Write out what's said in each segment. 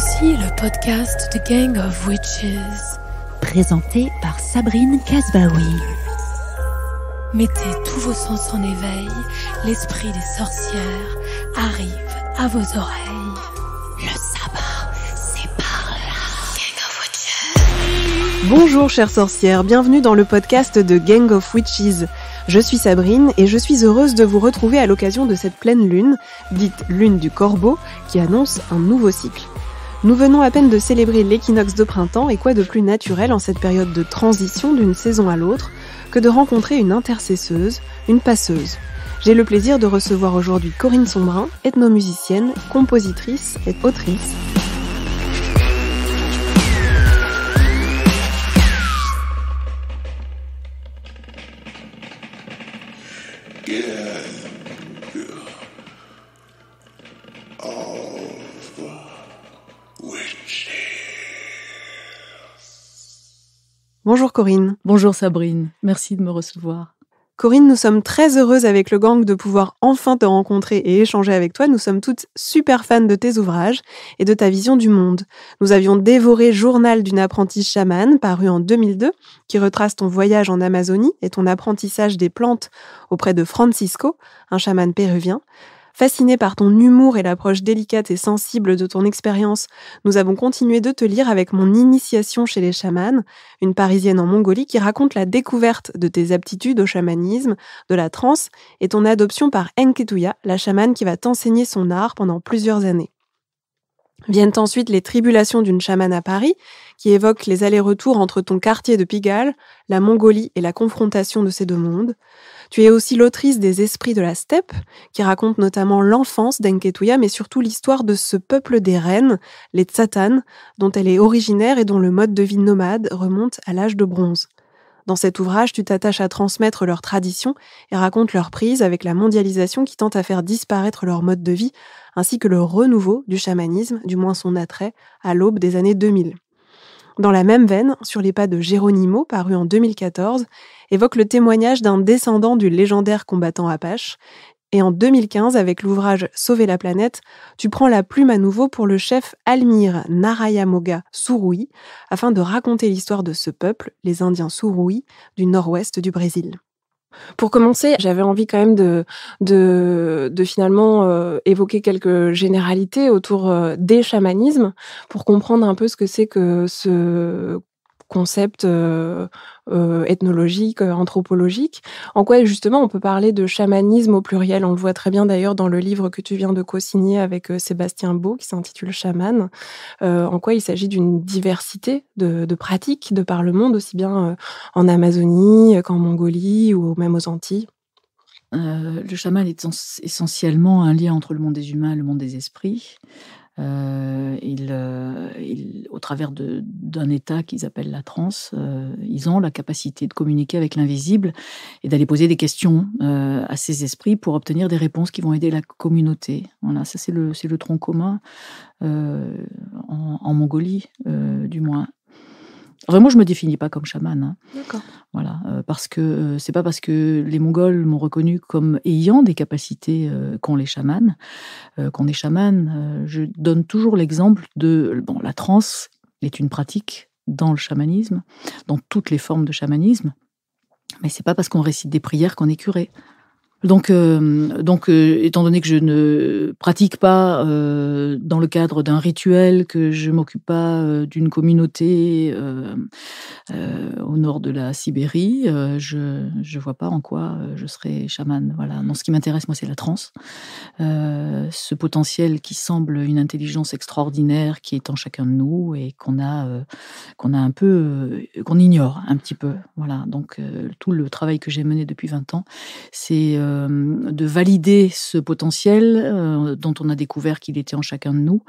Ceci est le podcast de Gang of Witches, présenté par Sabrine Kazbaoui. Mettez tous vos sens en éveil, l'esprit des sorcières arrive à vos oreilles. Le sabbat, c'est par là. Gang of Witches. Bonjour chères sorcières, bienvenue dans le podcast de Gang of Witches. Je suis Sabrine et je suis heureuse de vous retrouver à l'occasion de cette pleine lune, dite lune du corbeau, qui annonce un nouveau cycle. Nous venons à peine de célébrer l'équinoxe de printemps et quoi de plus naturel en cette période de transition d'une saison à l'autre que de rencontrer une intercesseuse, une passeuse. J'ai le plaisir de recevoir aujourd'hui Corinne Sombrin, ethnomusicienne, compositrice et autrice, Bonjour Corinne. Bonjour Sabrine, merci de me recevoir. Corinne, nous sommes très heureuses avec le gang de pouvoir enfin te rencontrer et échanger avec toi. Nous sommes toutes super fans de tes ouvrages et de ta vision du monde. Nous avions dévoré Journal d'une apprentie chamane, paru en 2002, qui retrace ton voyage en Amazonie et ton apprentissage des plantes auprès de Francisco, un chaman péruvien fasciné par ton humour et l'approche délicate et sensible de ton expérience, nous avons continué de te lire avec mon initiation chez les chamanes, une parisienne en Mongolie qui raconte la découverte de tes aptitudes au chamanisme, de la transe et ton adoption par Enketuya, la chamane qui va t'enseigner son art pendant plusieurs années. Viennent ensuite les tribulations d'une chamane à Paris, qui évoque les allers-retours entre ton quartier de Pigalle, la Mongolie et la confrontation de ces deux mondes. Tu es aussi l'autrice des Esprits de la steppe, qui raconte notamment l'enfance d'Enketuya, mais surtout l'histoire de ce peuple des reines, les Tsatan, dont elle est originaire et dont le mode de vie nomade remonte à l'âge de bronze. Dans cet ouvrage, tu t'attaches à transmettre leurs traditions et racontes leur prise avec la mondialisation qui tente à faire disparaître leur mode de vie, ainsi que le renouveau du chamanisme, du moins son attrait, à l'aube des années 2000. Dans la même veine, sur les pas de Geronimo, paru en 2014, évoque le témoignage d'un descendant du légendaire combattant Apache. Et en 2015, avec l'ouvrage Sauver la planète, tu prends la plume à nouveau pour le chef Almir Narayamoga Surui, afin de raconter l'histoire de ce peuple, les Indiens Surui, du nord-ouest du Brésil. Pour commencer, j'avais envie quand même de, finalement euh, évoquer quelques généralités autour euh, des chamanismes pour comprendre un peu ce que c'est que ce concepts euh, euh, euh, anthropologique, ethnologiques, en quoi justement on peut parler de chamanisme au pluriel. On le voit très bien d'ailleurs dans le livre que tu viens de co-signer avec euh, Sébastien Beau qui s'intitule Chaman, en quoi il s'agit d'une diversité de, de, pratiques de par le monde, aussi bien en Amazonie qu'en Mongolie ou même aux Antilles. le chaman est essentiellement un lien entre le monde des humains et le monde des esprits. Euh, euh, ils, au travers d'un état qu'ils appellent la transe, euh, ils ont la capacité de communiquer avec l'invisible et d'aller poser des questions euh, à ces esprits pour obtenir des réponses qui vont aider la communauté. Voilà, ça c'est le, le, tronc commun en, en Mongolie, du moins moi, je me définis pas comme chamane. Hein. Voilà, euh, parce que euh, c'est pas parce que les Mongols m'ont reconnu comme ayant des capacités euh, qu'ont les chamans, qu'on est chaman. je donne toujours l'exemple de bon, la transe est une pratique dans le chamanisme, dans toutes les formes de chamanisme. Mais c'est pas parce qu'on récite des prières qu'on est curé. Donc, euh, donc euh, étant donné que je ne pratique pas euh, dans le cadre d'un rituel, que je m'occupe pas d'une communauté au nord de la Sibérie, je ne vois pas en quoi je serais chamane. Voilà. Non, ce qui m'intéresse, moi, c'est la transe. ce potentiel qui semble une intelligence extraordinaire qui est en chacun de nous et qu'on a, qu'on a un peu, qu'on ignore un petit peu. Voilà. Donc, tout le travail que j'ai mené depuis 20 ans, c'est euh, de valider ce potentiel euh, dont on a découvert qu'il était en chacun de nous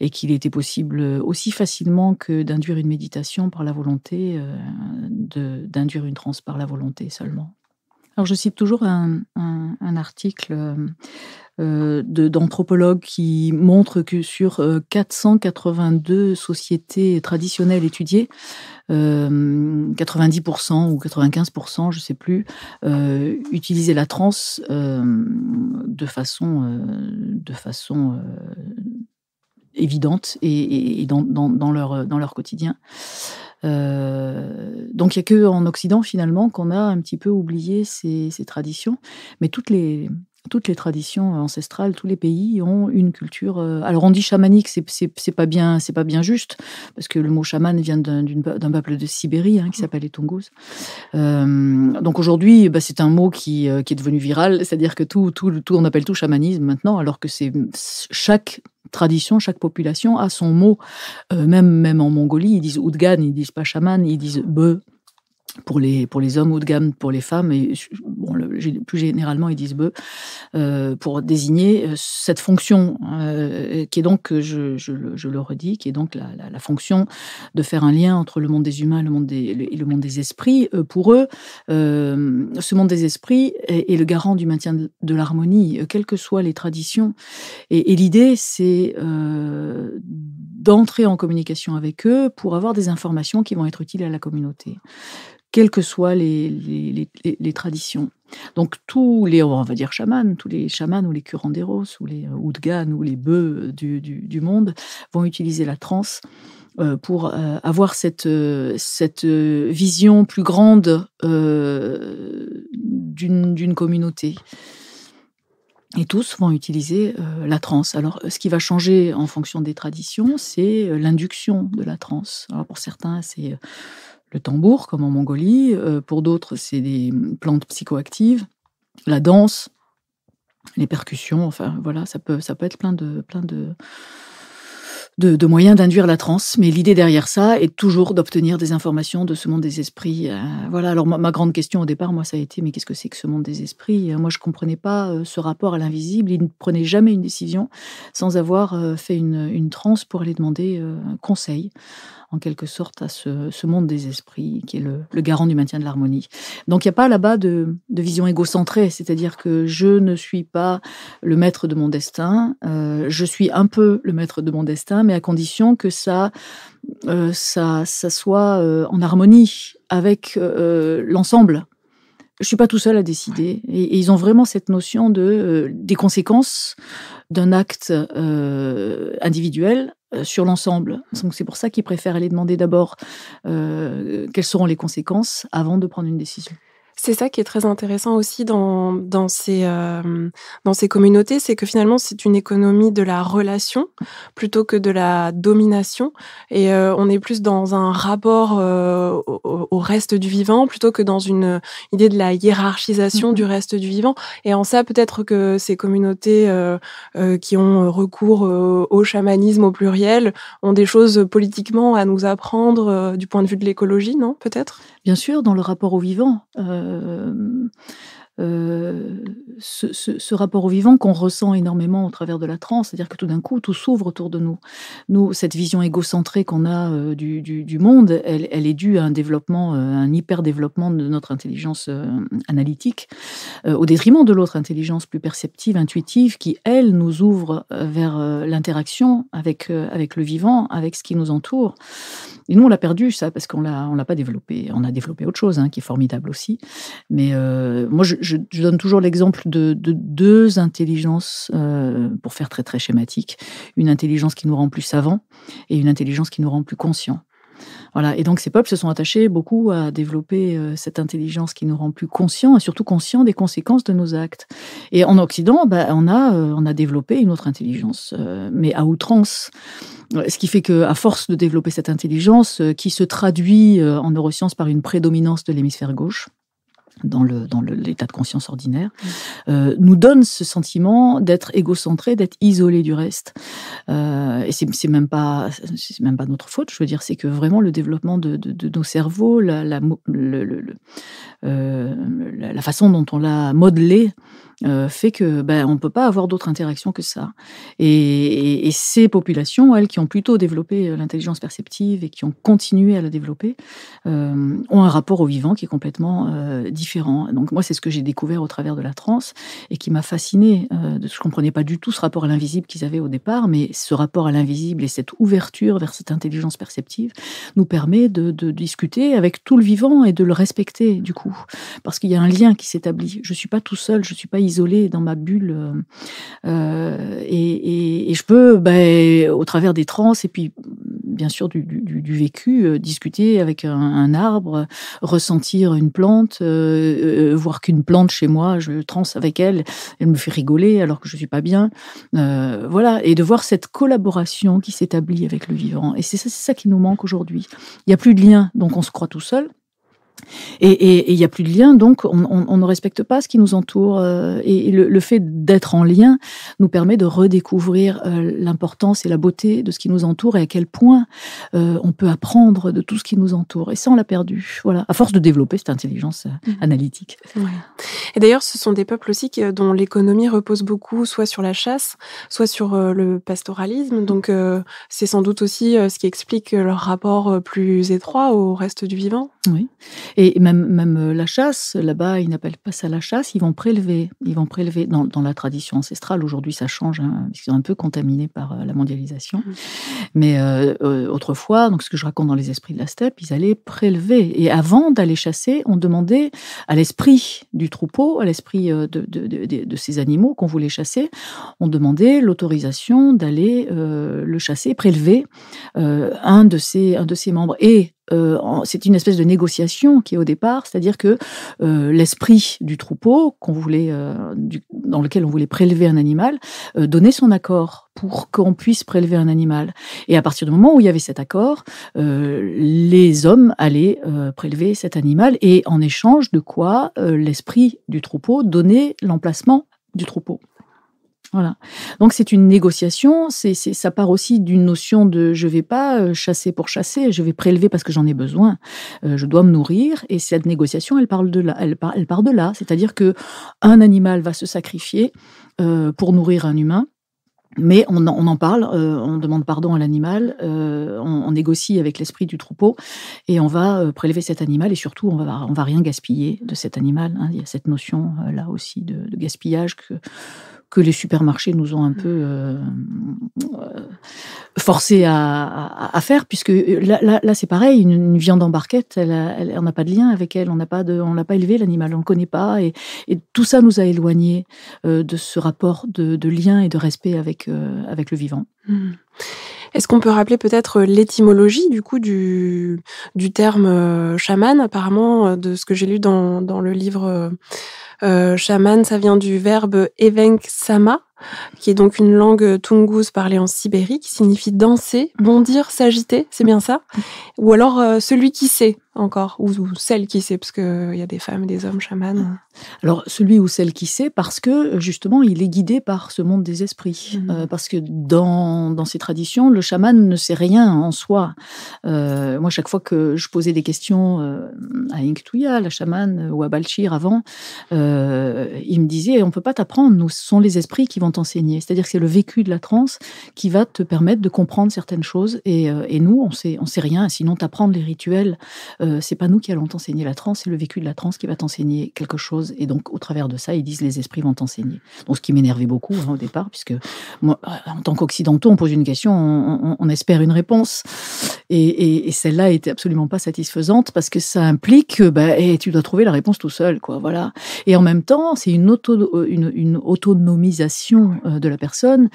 et qu'il était possible aussi facilement que d'induire une méditation par la volonté, euh, d'induire une transe par la volonté seulement. Alors je cite toujours un, un, un article euh, d'anthropologues qui montrent que sur 482 euh, sociétés traditionnelles étudiées, 90% euh, ou 95%, je ne sais plus, utilisaient la transe de façon, de façon évidente et, dans, leur, dans leur quotidien. donc il n'y a que en Occident finalement qu'on a un petit peu oublié ces, ces traditions, mais toutes les, toutes les traditions ancestrales, tous les pays ont une culture. Euh, alors on dit chamanique, c'est pas bien, c'est pas bien juste parce que le mot chaman vient d'un peuple de Sibérie hein, qui mmh. s'appelle les euh, donc aujourd'hui, bah, c'est un mot euh, qui, est devenu viral, c'est-à-dire que tout, tout, on appelle tout chamanisme maintenant, alors que c'est chaque tradition, chaque population a son mot. même, en Mongolie, ils disent Udgan, ils disent pas chaman, ils disent Be, pour les, pour les hommes haut de gamme, pour les femmes, et bon, plus généralement ils disent bœuf, euh, pour désigner euh, cette fonction euh, qui est donc, je, je, le, redis, qui est donc la, fonction de faire un lien entre le monde des humains et le monde des, et le monde des esprits. pour eux, ce monde des esprits est, le garant du maintien de, l'harmonie, quelles que soient les traditions. Et, et l'idée, c'est d'entrer en communication avec eux pour avoir des informations qui vont être utiles à la communauté quelles que soient les, les, traditions. Donc tous les, on va dire chamans, tous les chamans ou les curanderos ou les houdganes, euh, ou les bœufs euh, du, monde vont utiliser la transe euh, pour avoir cette, cette vision plus grande d'une communauté. Et tous vont utiliser la transe. Alors, ce qui va changer en fonction des traditions, c'est l'induction de la transe. Alors, pour certains, c'est le tambour, comme en Mongolie. Euh, pour d'autres, c'est des hum, plantes psychoactives. La danse, les percussions, enfin voilà, ça peut, ça peut être plein de, plein de, de, moyens d'induire la transe. Mais l'idée derrière ça est toujours d'obtenir des informations de ce monde des esprits. Euh, voilà, alors ma, grande question au départ, moi, ça a été, mais qu'est-ce que c'est que ce monde des esprits euh, Moi, je ne comprenais pas ce rapport à l'invisible. Il ne prenait jamais une décision sans avoir fait une, une transe pour aller demander conseil en quelque sorte à ce, monde des esprits qui est le, garant du maintien de l'harmonie. Donc il n'y a pas là-bas de, vision égocentrée, c'est-à-dire que je ne suis pas le maître de mon destin, euh, je suis un peu le maître de mon destin, mais à condition que ça, euh, ça, soit euh, en harmonie avec l'ensemble. Je ne suis pas tout seul à décider. Et, ils ont vraiment cette notion de, des conséquences d'un acte individuel euh, sur l'ensemble. c'est pour ça qu'ils préfèrent aller demander d'abord euh, quelles seront les conséquences avant de prendre une décision. C'est ça qui est très intéressant aussi dans, dans, ces, euh, dans ces communautés, c'est que finalement c'est une économie de la relation plutôt que de la domination. Et euh, on est plus dans un rapport euh, au, reste du vivant plutôt que dans une idée de la hiérarchisation mm-hmm. du reste du vivant. Et en ça, peut-être que ces communautés qui ont recours au chamanisme au pluriel ont des choses politiquement à nous apprendre du point de vue de l'écologie, non Peut-être Bien sûr, dans le rapport au vivant. Euh, euh, ce, rapport au vivant qu'on ressent énormément au travers de la transe, c'est-à-dire que tout d'un coup, tout s'ouvre autour de nous. Nous, cette vision égocentrée qu'on a euh, du, monde, elle, est due à un développement, un hyper-développement de notre intelligence analytique, au détriment de l'autre intelligence plus perceptive, intuitive, qui, elle, nous ouvre vers l'interaction avec, avec le vivant, avec ce qui nous entoure. Et nous, on l'a perdu, ça, parce qu'on ne l'a pas développé. On a développé autre chose, hein, qui est formidable aussi. Mais euh, moi, je, donne toujours l'exemple de, deux intelligences, euh, pour faire très, très schématique. Une intelligence qui nous rend plus savants et une intelligence qui nous rend plus conscients. Et donc ces peuples se sont attachés beaucoup à développer euh, cette intelligence qui nous rend plus conscients et surtout conscients des conséquences de nos actes. Et en Occident, bah, euh, on, a, développé une autre intelligence, euh, mais à outrance. Ce qui fait qu'à force de développer cette intelligence, qui se traduit en neurosciences par une prédominance de l'hémisphère gauche, dans le dans l'état de conscience ordinaire, euh, nous donne ce sentiment d'être égocentré, d'être isolé du reste. Euh, et c'est même pas c'est même pas notre faute. Je veux dire, c'est que vraiment le développement de, de, nos cerveaux, la la, le, euh, la façon dont on l'a modelé. fait que ben on peut pas avoir d'autres interactions que ça et, et, ces populations elles qui ont plutôt développé l'intelligence perceptive et qui ont continué à la développer ont un rapport au vivant qui est complètement différent donc moi, c'est ce que j'ai découvert au travers de la transe et qui m'a fasciné. Euh, je ne comprenais pas du tout ce rapport à l'invisible qu'ils avaient au départ, mais ce rapport à l'invisible et cette ouverture vers cette intelligence perceptive nous permet de, discuter avec tout le vivant et de le respecter du coup, parce qu'il y a un lien qui s'établit. Je ne suis pas tout seul, je ne suis pas isolé dans ma bulle euh, euh, et, je peux, ben, au travers des trans et puis bien sûr du, vécu, discuter avec un, arbre, ressentir une plante. Euh, euh, voir qu'une plante chez moi, je transe avec elle, elle me fait rigoler alors que je ne suis pas bien. Euh, voilà, et de voir cette collaboration qui s'établit avec le vivant. Et c'est ça, ça qui nous manque aujourd'hui. Il n'y a plus de lien, donc on se croit tout seul. Et il n'y a plus de lien, donc on, ne respecte pas ce qui nous entoure. Euh, et, le, fait d'être en lien nous permet de redécouvrir euh, l'importance et la beauté de ce qui nous entoure et à quel point euh, on peut apprendre de tout ce qui nous entoure. Et ça, on l'a perdu. Voilà, à force de développer cette intelligence mhm. analytique. Et d'ailleurs, ce sont des peuples aussi dont l'économie repose beaucoup, soit sur la chasse, soit sur le pastoralisme. Donc, c'est sans doute aussi ce qui explique leur rapport plus étroit au reste du vivant. Oui. Et même, euh, la chasse, là-bas, ils n'appellent pas ça la chasse, ils vont prélever. Ils vont prélever dans, la tradition ancestrale. Aujourd'hui, ça change, parce hein. qu'ils sont un peu contaminés par euh, la mondialisation. Mmh. Mais euh, autrefois, donc ce que je raconte dans Les Esprits de la Steppe, ils allaient prélever. Et avant d'aller chasser, on demandait à l'esprit du troupeau, à l'esprit de, ces animaux qu'on voulait chasser, on demandait l'autorisation d'aller le chasser, prélever un, de ses, un de ses membres. Et euh, c'est une espèce de négociation qui est au départ, c'est-à-dire que euh, l'esprit du troupeau euh, dans lequel on voulait prélever un animal, donnait son accord pour qu'on puisse prélever un animal. Et à partir du moment où il y avait cet accord, les hommes allaient prélever cet animal et en échange de quoi l'esprit du troupeau donnait l'emplacement du troupeau. Voilà. Donc c'est une négociation, c'est, ça part aussi d'une notion de je vais pas euh, chasser pour chasser, je vais prélever parce que j'en ai besoin, euh, je dois me nourrir et cette négociation elle parle de elle, part, elle de là, c'est-à-dire que un animal va se sacrifier euh, pour nourrir un humain. Mais on, en parle, on demande pardon à l'animal, on, négocie avec l'esprit du troupeau et on va prélever cet animal et surtout on va on va rien gaspiller de cet animal. Hein. Il y a cette notion là aussi de, de gaspillage que que les supermarchés nous ont un mm. peu euh, euh, forcés forcé à, faire, puisque là, là, c'est pareil, une, viande en barquette, elle on n'a pas de lien avec elle, on n'a pas on l'a pas élevé l'animal, on le connaît pas, et, tout ça nous a éloignés euh, de ce rapport de, lien et de respect avec avec le vivant. Mm. Est-ce qu'on peut rappeler peut-être l'étymologie du coup du, terme chaman, apparemment de ce que j'ai lu dans, dans le livre euh, chaman, ça vient du verbe Evenk Sama, qui est donc une langue tungus parlée en Sibérie, qui signifie danser, bondir, s'agiter, c'est bien ça Ou alors euh, celui qui sait encore, ou, celle qui sait, parce qu'il euh, y a des femmes et des hommes chamanes Alors celui ou celle qui sait, parce que euh, justement, il est guidé par ce monde des esprits. Mhm. parce que dans, dans, ces traditions, le chaman ne sait rien en soi. moi, chaque fois que je posais des questions à Inktuya, la chamane, ou à Balchir avant, il me disait, on ne peut pas t'apprendre, nous, ce sont les esprits qui vont sont C'est-à-dire que c'est le vécu de la transe qui va te permettre de comprendre certaines choses. Et, euh, nous, on sait, on sait rien. Sinon, t'apprendre les rituels, ce euh, c'est pas nous qui allons t'enseigner la transe, c'est le vécu de la transe qui va t'enseigner quelque chose. Et donc, au travers de ça, ils disent les esprits vont t'enseigner. Donc, ce qui m'énervait beaucoup hein, au départ, puisque moi, euh, en tant qu'occidentaux, on pose une question, on, espère une réponse. Et, celle-là était absolument pas satisfaisante parce que ça implique que bah, eh, tu dois trouver la réponse tout seul, quoi. Voilà. Et en même temps, c'est une, auto, une, une autonomisation euh, de la personne,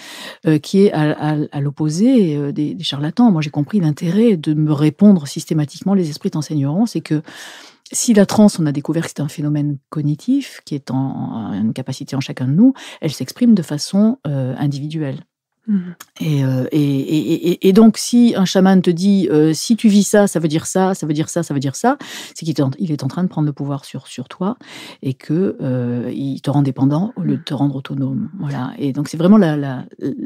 euh, qui est à, l'opposé euh, des, charlatans. Moi, j'ai compris l'intérêt de me répondre systématiquement les esprits t'enseigneront, c'est que si la transe, on a découvert que c'est un phénomène cognitif qui est en, une capacité en chacun de nous, elle s'exprime de façon individuelle. Mm. Euh, et, et, et, et, donc, si un chaman te dit euh, si tu vis ça, ça veut dire ça, ça veut dire ça, ça veut dire ça, c'est qu'il il est en train de prendre le pouvoir sur, sur toi et que euh, il te rend dépendant au lieu de te rendre autonome. Voilà. Et donc, c'est vraiment la,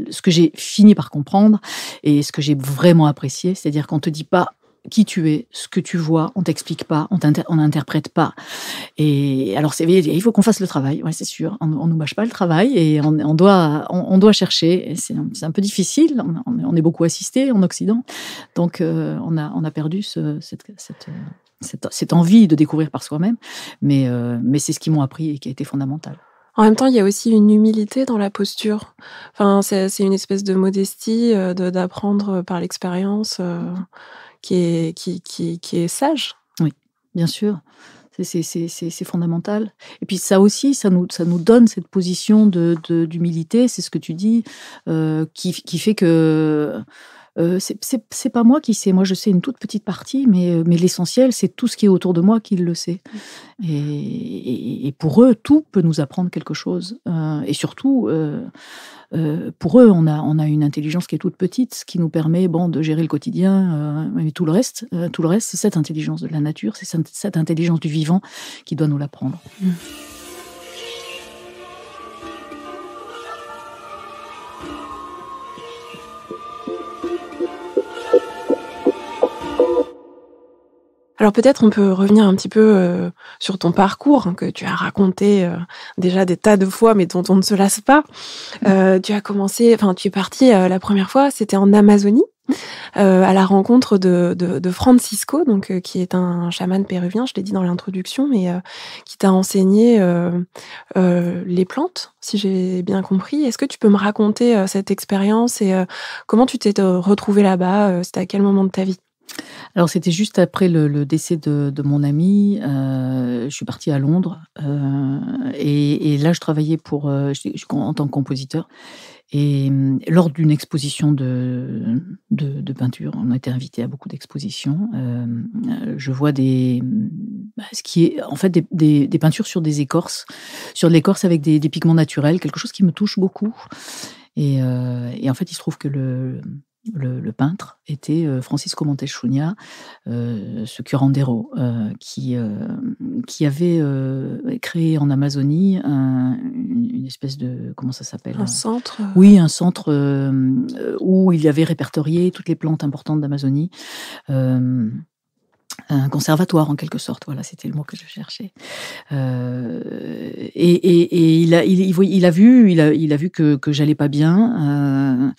ce que j'ai fini par comprendre et ce que j'ai vraiment apprécié, c'est-à-dire qu'on te dit pas qui tu es, ce que tu vois, on t'explique pas, on n'interprète pas. Et alors, c'est, il faut qu'on fasse le travail, ouais, c'est sûr. On, ne nous mâche pas le travail et on, doit, on, doit chercher. C'est, un peu difficile. On, est beaucoup assisté en Occident, donc euh, on a, on a perdu cette, cette, cette, envie de découvrir par soi-même. Mais, euh, mais c'est ce qu'ils m'ont appris et qui a été fondamental. En même temps, il y a aussi une humilité dans la posture. Enfin, c'est une espèce de modestie euh, d'apprendre par l'expérience euh, qui, est, sage. Oui, bien sûr. C'est fondamental. Et puis ça aussi, ça nous, donne cette position d'humilité, de, c'est ce que tu dis, euh, qui, fait que euh, c'est pas moi qui sais. Moi, je sais une toute petite partie, mais, euh, l'essentiel, c'est tout ce qui est autour de moi qui le sait. Mm. Et, pour eux, tout peut nous apprendre quelque chose. Euh, et surtout, pour eux, on a, une intelligence qui est toute petite, ce qui nous permet bon, de gérer le quotidien, mais tout le reste, tout le reste, c'est cette intelligence de la nature, c'est cette, intelligence du vivant qui doit nous l'apprendre. Mm. Alors peut-être on peut revenir un petit peu euh, sur ton parcours hein, que tu as raconté euh, déjà des tas de fois, mais dont on ne se lasse pas. Mmh. Euh, tu as commencé, enfin tu es parti la première fois, c'était en Amazonie. Mmh. à la rencontre de, Francisco, donc qui est un chaman péruvien, je l'ai dit dans l'introduction, mais qui t'a enseigné les plantes, si j'ai bien compris. Est-ce que tu peux me raconter cette expérience et comment tu t'es retrouvé là-bas C'était à quel moment de ta vie alors, c'était juste après le, décès de, mon ami. Euh, je suis partie à Londres. Euh, et, là, je travaillais pour, euh, en tant que compositeur. Et lors d'une exposition de, de, peinture, on a été invité à beaucoup d'expositions. je vois des, bah, ce qui est en fait des, peintures sur des écorces, sur de l'écorce avec des, pigments naturels, quelque chose qui me touche beaucoup. et en fait, il se trouve que le, le, peintre était euh, Francisco Monteschunia, euh, ce curandero, euh, qui, euh, qui avait créé en Amazonie une espèce de. Comment ça s'appelle Un centre Oui, un centre où il y avait répertorié toutes les plantes importantes d'Amazonie un conservatoire en quelque sorte, voilà, c'était le mot que je cherchais. et, il, a, il, a vu, il il a vu que, que j'allais pas bien.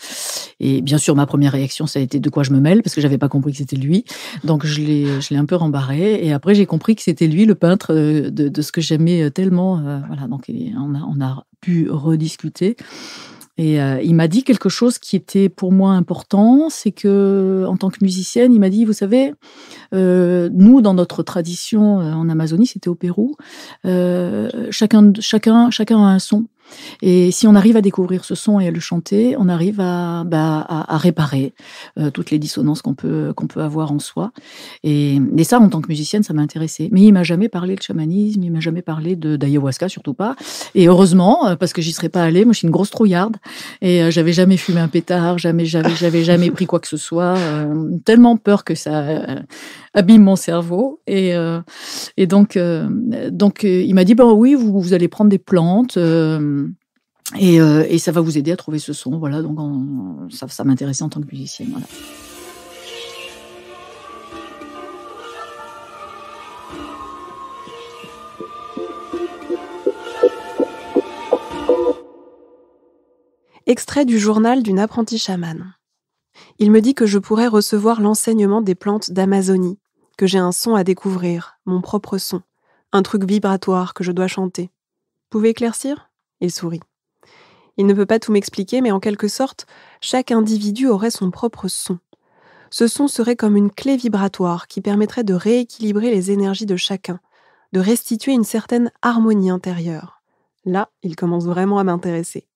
Et bien sûr, ma première réaction, ça a été de quoi je me mêle, parce que j'avais pas compris que c'était lui. Donc je l'ai un peu rembarré. Et après, j'ai compris que c'était lui, le peintre euh, de, ce que j'aimais euh, tellement. Euh, voilà, donc on a, on a pu rediscuter. Et il m'a dit quelque chose qui était pour moi important, c'est que en tant que musicienne, il m'a dit, vous savez, nous dans notre tradition en Amazonie, c'était au Pérou, chacun, chacun, chacun a un son. Et si on arrive à découvrir ce son et à le chanter, on arrive à, bah, réparer euh, toutes les dissonances qu'on peut, peut avoir en soi. Et, ça, en tant que musicienne, ça m'a intéressée. Mais il m'a jamais parlé de chamanisme, il m'a jamais parlé d'ayahuasca, surtout pas. Et heureusement, euh, parce que j'y serais pas allée, moi je suis une grosse trouillarde et je euh, j'avais jamais fumé un pétard, jamais, j'avais jamais, pris quoi que ce soit. tellement peur que ça abîme mon cerveau. Et, donc, donc il m'a dit, ben bah, oui, vous, allez prendre des plantes. Euh, et, ça va vous aider à trouver ce son. Voilà, donc ça, m'intéressait en tant que musicienne. Extrait du journal d'une apprentie chamane. Il me dit que je pourrais recevoir l'enseignement des plantes d'Amazonie, que j'ai un son à découvrir, mon propre son, un truc vibratoire que je dois chanter. Pouvez éclaircir Il sourit. Il ne peut pas tout m'expliquer, mais en quelque sorte, chaque individu aurait son propre son. Ce son serait comme une clé vibratoire qui permettrait de rééquilibrer les énergies de chacun, de restituer une certaine harmonie intérieure. Là, il commence vraiment à m'intéresser.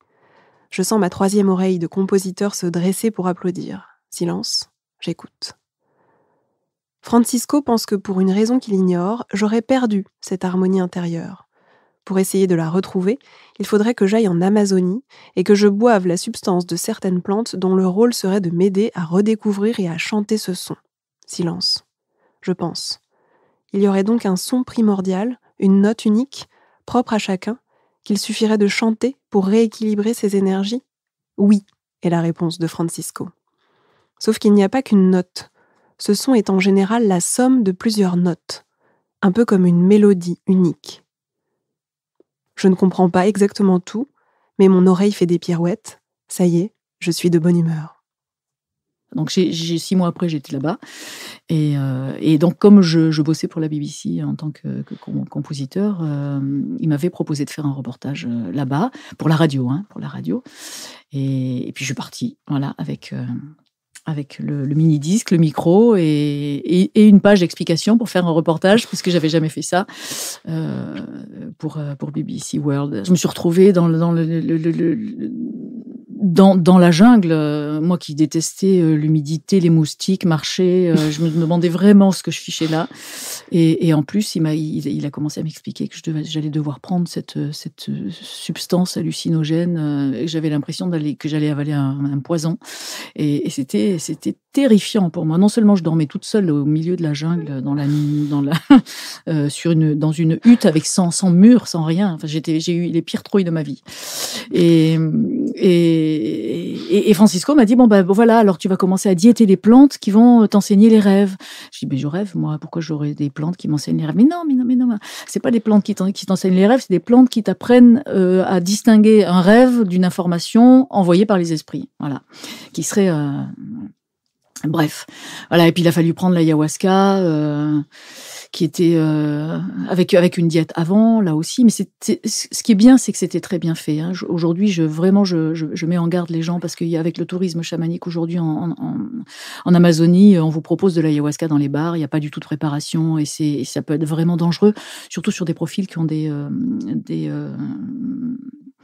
Je sens ma troisième oreille de compositeur se dresser pour applaudir. Silence, j'écoute. Francisco pense que pour une raison qu'il ignore, j'aurais perdu cette harmonie intérieure pour essayer de la retrouver, il faudrait que j'aille en Amazonie et que je boive la substance de certaines plantes dont le rôle serait de m'aider à redécouvrir et à chanter ce son. Silence. Je pense. Il y aurait donc un son primordial, une note unique, propre à chacun, qu'il suffirait de chanter pour rééquilibrer ses énergies Oui, est la réponse de Francisco. Sauf qu'il n'y a pas qu'une note. Ce son est en général la somme de plusieurs notes, un peu comme une mélodie unique. Je ne comprends pas exactement tout, mais mon oreille fait des pirouettes. Ça y est, je suis de bonne humeur. Donc six mois après, j'étais là-bas. Et, euh, donc comme je, bossais pour la BBC en tant que, compositeur, euh, il m'avait proposé de faire un reportage euh, là-bas, pour la radio. Hein, pour la radio. Et, puis je suis partie, voilà, avec, avec le, mini-disque, le micro et, une page d'explication pour faire un reportage, puisque j'avais jamais fait ça euh, pour, euh, pour BBC World. Je me suis retrouvée dans, le, le dans, la jungle, euh, moi qui détestais euh, l'humidité, les moustiques, marcher, euh, je me demandais vraiment ce que je fichais là. Et, en plus, il a, il, a commencé à m'expliquer que j'allais devoir prendre cette, cette substance hallucinogène. et J'avais l'impression que j'allais avaler un, poison. Et, et c'était terrifiant pour moi. Non seulement je dormais toute seule au milieu de la jungle, dans la, dans la, sur une, dans une hutte avec sans, sans mur, sans rien. Enfin, j'ai eu les pires trouilles de ma vie. et, et et, Francisco m'a dit bon ben voilà alors tu vas commencer à diéter les plantes qui vont euh, t'enseigner les rêves. Je dis mais je rêve moi pourquoi j'aurais des plantes qui m'enseignent les rêves Mais non mais non mais non c'est pas des plantes qui t'enseignent les rêves c'est des plantes qui t'apprennent euh, à distinguer un rêve d'une information envoyée par les esprits voilà qui serait euh, bref voilà et puis il a fallu prendre l'ayahuasca. Euh qui était euh, avec avec une diète avant là aussi. Mais c'est ce qui est bien, c'est que c'était très bien fait. Hein. Aujourd'hui, je vraiment je, je, je, mets en garde les gens parce avec le tourisme chamanique aujourd'hui en, en, en, Amazonie, euh, on vous propose de l'ayahuasca dans les bars. Il n'y a pas du tout de préparation et c'est ça peut être vraiment dangereux, surtout sur des profils qui ont des euh, des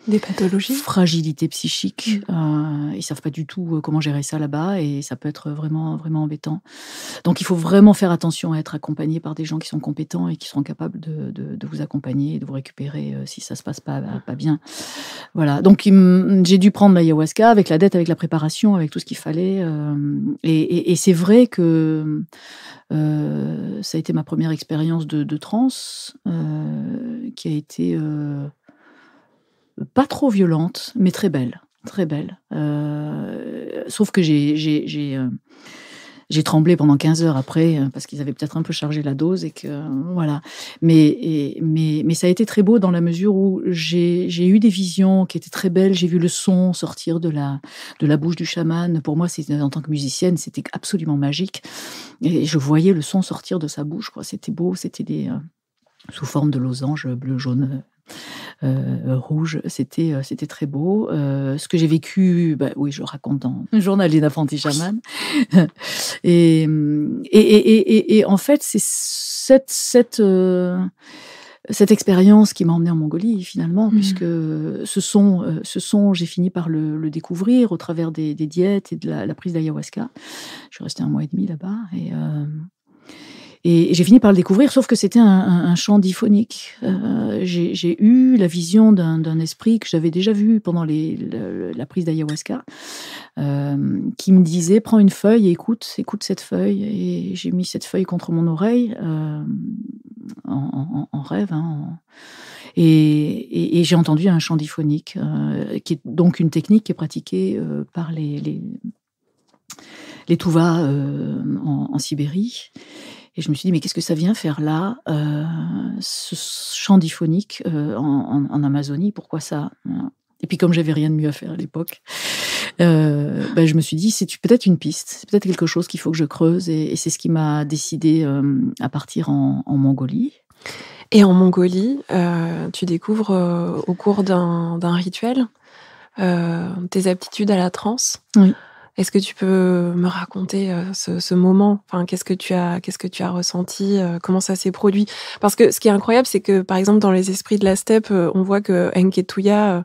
des pathologies. Fragilité psychique. Mm. Euh, ils ne savent pas du tout euh, comment gérer ça là-bas et ça peut être vraiment, vraiment embêtant. Donc il faut vraiment faire attention à être accompagné par des gens qui sont compétents et qui seront capables de, vous accompagner et de vous récupérer euh, si ça se passe pas, pas bien. Voilà. Donc j'ai dû prendre l'ayahuasca avec la dette, avec la préparation, avec tout ce qu'il fallait. et, c'est vrai que ça a été ma première expérience de, de trans qui a été pas trop violente, mais très belle, très belle. Euh, sauf que j'ai, euh, tremblé pendant 15 heures après, euh, parce qu'ils avaient peut-être un peu chargé la dose et que, voilà. Mais, mais, ça a été très beau dans la mesure où j'ai, eu des visions qui étaient très belles. J'ai vu le son sortir de la, de la bouche du chaman. Pour moi, en tant que musicienne, c'était absolument magique. Et je voyais le son sortir de sa bouche, C'était beau, c'était des, sous forme de losanges bleu, jaune, euh, euh, rouge. C'était euh, c'était très beau. ce que j'ai vécu, bah, oui, je raconte dans le journal d'une apprentie chamane. et, et, en fait, c'est cette cette cette expérience qui m'a emmenée en Mongolie finalement, mmh. puisque ce son, ce son, j'ai fini par le, découvrir au travers des, diètes et de la, prise d'ayahuasca. Je suis restée un mois et demi là-bas et et j'ai fini par le découvrir, sauf que c'était un, chant diphonique. Euh, j'ai eu la vision d'un esprit que j'avais déjà vu pendant les, la, prise d'ayahuasca, euh, qui me disait prends une feuille et écoute, écoute cette feuille. Et j'ai mis cette feuille contre mon oreille euh, en, rêve. Hein, et, j'ai entendu un chant diphonique, qui est donc une technique qui est pratiquée par les, les, en, en Sibérie. Et je me suis dit, mais qu'est-ce que ça vient faire là, euh, ce chant diphonique euh, en, Amazonie Pourquoi ça Et puis, comme j'avais rien de mieux à faire à l'époque, euh, bah, je me suis dit, c'est peut-être une piste, c'est peut-être quelque chose qu'il faut que je creuse. Et, c'est ce qui m'a décidé à partir en, Mongolie. Et en Mongolie, tu découvres au cours d'un rituel tes aptitudes à la transe. Oui. Est-ce que tu peux me raconter euh, ce, moment enfin, qu'est-ce que tu as qu'est-ce que tu as ressenti euh, Comment ça s'est produit Parce que ce qui est incroyable, c'est que par exemple dans les esprits de la steppe, euh, on voit que Enketuya,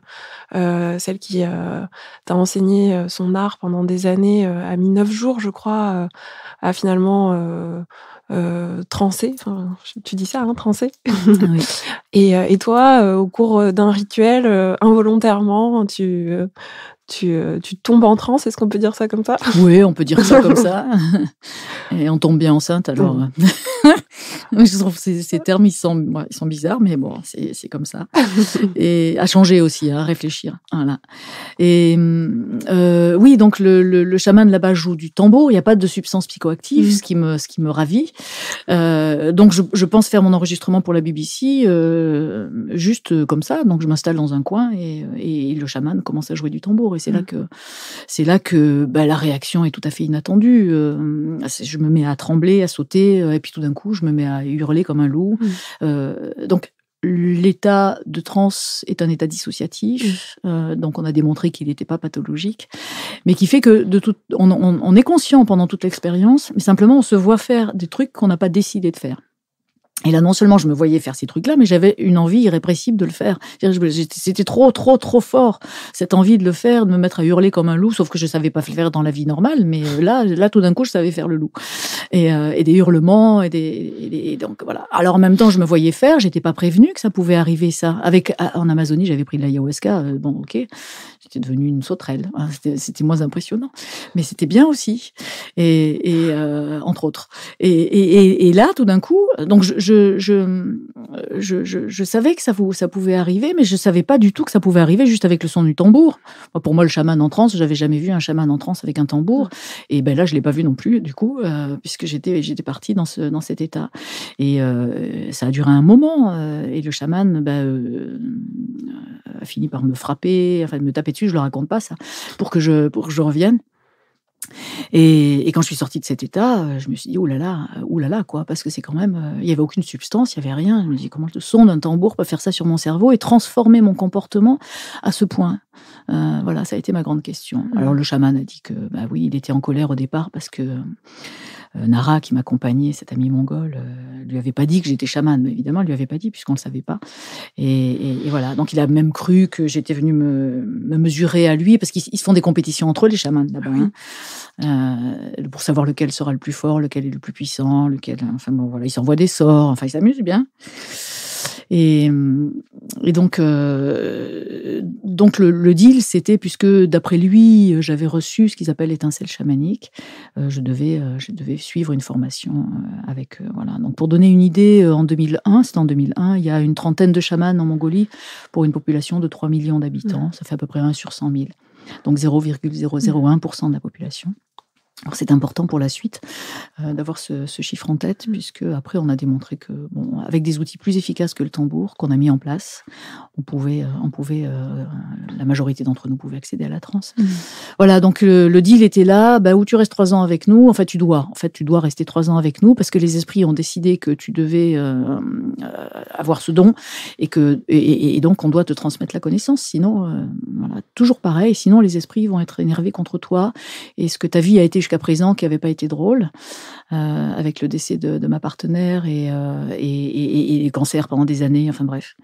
celle qui t'a enseigné son art pendant des années, a mis neuf jours, je crois, à finalement euh, transer, tu dis ça, hein, transer. et, toi, au cours d'un rituel, involontairement, tu, tu, euh, tu, tombes en transe, est-ce qu'on peut dire ça comme ça Oui, on peut dire ça comme ça. Et on tombe bien enceinte alors. je trouve ces, ces, termes, ils sont, ils sont bizarres, mais bon, c'est comme ça. Et à changer aussi, à réfléchir. Voilà. Et euh, euh, oui, donc le, le, chaman là-bas joue du tambour. Il n'y a pas de substance psychoactive, mm. ce qui me, ce qui me ravit. Euh, donc je, je, pense faire mon enregistrement pour la BBC juste comme ça. Donc je m'installe dans un coin et, et, le chaman commence à jouer du tambour. Et c'est là mm. que, c'est là que bah, la réaction est tout à fait inattendue. je me mets à trembler, à sauter, et puis tout d'un coup, je me mets à hurler hurlé comme un loup. Mm. Euh, donc, L'état de trans est un état dissociatif, mm. euh, donc on a démontré qu'il n'était pas pathologique, mais qui fait que de tout, on est conscient pendant toute l'expérience, mais simplement on se voit faire des trucs qu'on n'a pas décidé de faire. Et là, non seulement je me voyais faire ces trucs-là, mais j'avais une envie irrépressible de le faire. C'était trop, trop, trop fort, cette envie de le faire, de me mettre à hurler comme un loup, sauf que je ne savais pas le faire dans la vie normale, mais euh, là, là tout d'un coup, je savais faire le loup. Et, euh, des hurlements, et, des, et donc voilà. Alors en même temps, je me voyais faire, j'étais pas prévenue que ça pouvait arriver, ça. Avec, ah, en Amazonie, j'avais pris de l'ayahuasca, ayahuasca, euh, bon, ok, j'étais devenue une sauterelle. Hein. c'était moins impressionnant, mais c'était bien aussi, et, entre autres. Et, là, tout d'un coup, donc je je, savais que ça, pouvait arriver, mais je ne savais pas du tout que ça pouvait arriver juste avec le son du tambour. pour moi, le chaman en transe, j'avais jamais vu un chaman en transe avec un tambour. Ah. Et ben là, je ne l'ai pas vu non plus, du coup, euh, puisque j'étais partie dans, ce, dans cet état. Et euh, ça a duré un moment. Euh, et le chaman bah, a fini par me frapper, enfin, me taper dessus, je ne le raconte pas, ça, pour que je, pour que je revienne. Et, quand je suis sortie de cet état, euh, je me suis dit, oulala, euh, là quoi, parce que c'est quand même, euh, il n'y avait aucune substance, il n'y avait rien. Je me dis, comment le son d'un tambour peut faire ça sur mon cerveau et transformer mon comportement à ce point euh, voilà, ça a été ma grande question. Mm. Alors le chaman a dit que, bah oui, il était en colère au départ parce que euh, Nara, qui m'accompagnait, cet ami mongol, euh, lui avait pas dit que j'étais chaman, mais évidemment, il lui avait pas dit puisqu'on le savait pas. Et, voilà, donc il a même cru que j'étais venue me, mesurer à lui parce qu'ils se font des compétitions entre eux, les chamans là-bas, hein. pour savoir lequel sera le plus fort, lequel est le plus puissant, lequel. Enfin bon, voilà, ils s'envoient des sorts, enfin ils s'amusent bien. Et, donc, euh, donc le, deal, c'était puisque d'après lui, j'avais reçu ce qu'ils appellent l'étincelle chamanique, euh, je, devais, euh, je devais suivre une formation avec Voilà. Donc, pour donner une idée, en 2001, c'est en 2001, il y a une trentaine de chamans en Mongolie pour une population de 3 millions d'habitants. Ça fait à peu près 1 sur 100 000. Donc 0,001% de la population c'est important pour la suite euh, d'avoir ce, chiffre en tête, mm. puisque après on a démontré que, bon, avec des outils plus efficaces que le tambour qu'on a mis en place, on pouvait, euh, on pouvait, euh, la majorité d'entre nous pouvait accéder à la transe. Mm. Voilà, donc le, deal était là, bah, où tu restes trois ans avec nous, en fait tu dois, en fait tu dois rester trois ans avec nous parce que les esprits ont décidé que tu devais avoir ce don et que, et, donc on doit te transmettre la connaissance, sinon, voilà, toujours pareil, sinon les esprits vont être énervés contre toi et ce que ta vie a été jusqu'à présent qui n'avait pas été drôle, euh, avec le décès de, ma partenaire et, euh, et, les cancers pendant des années, enfin bref.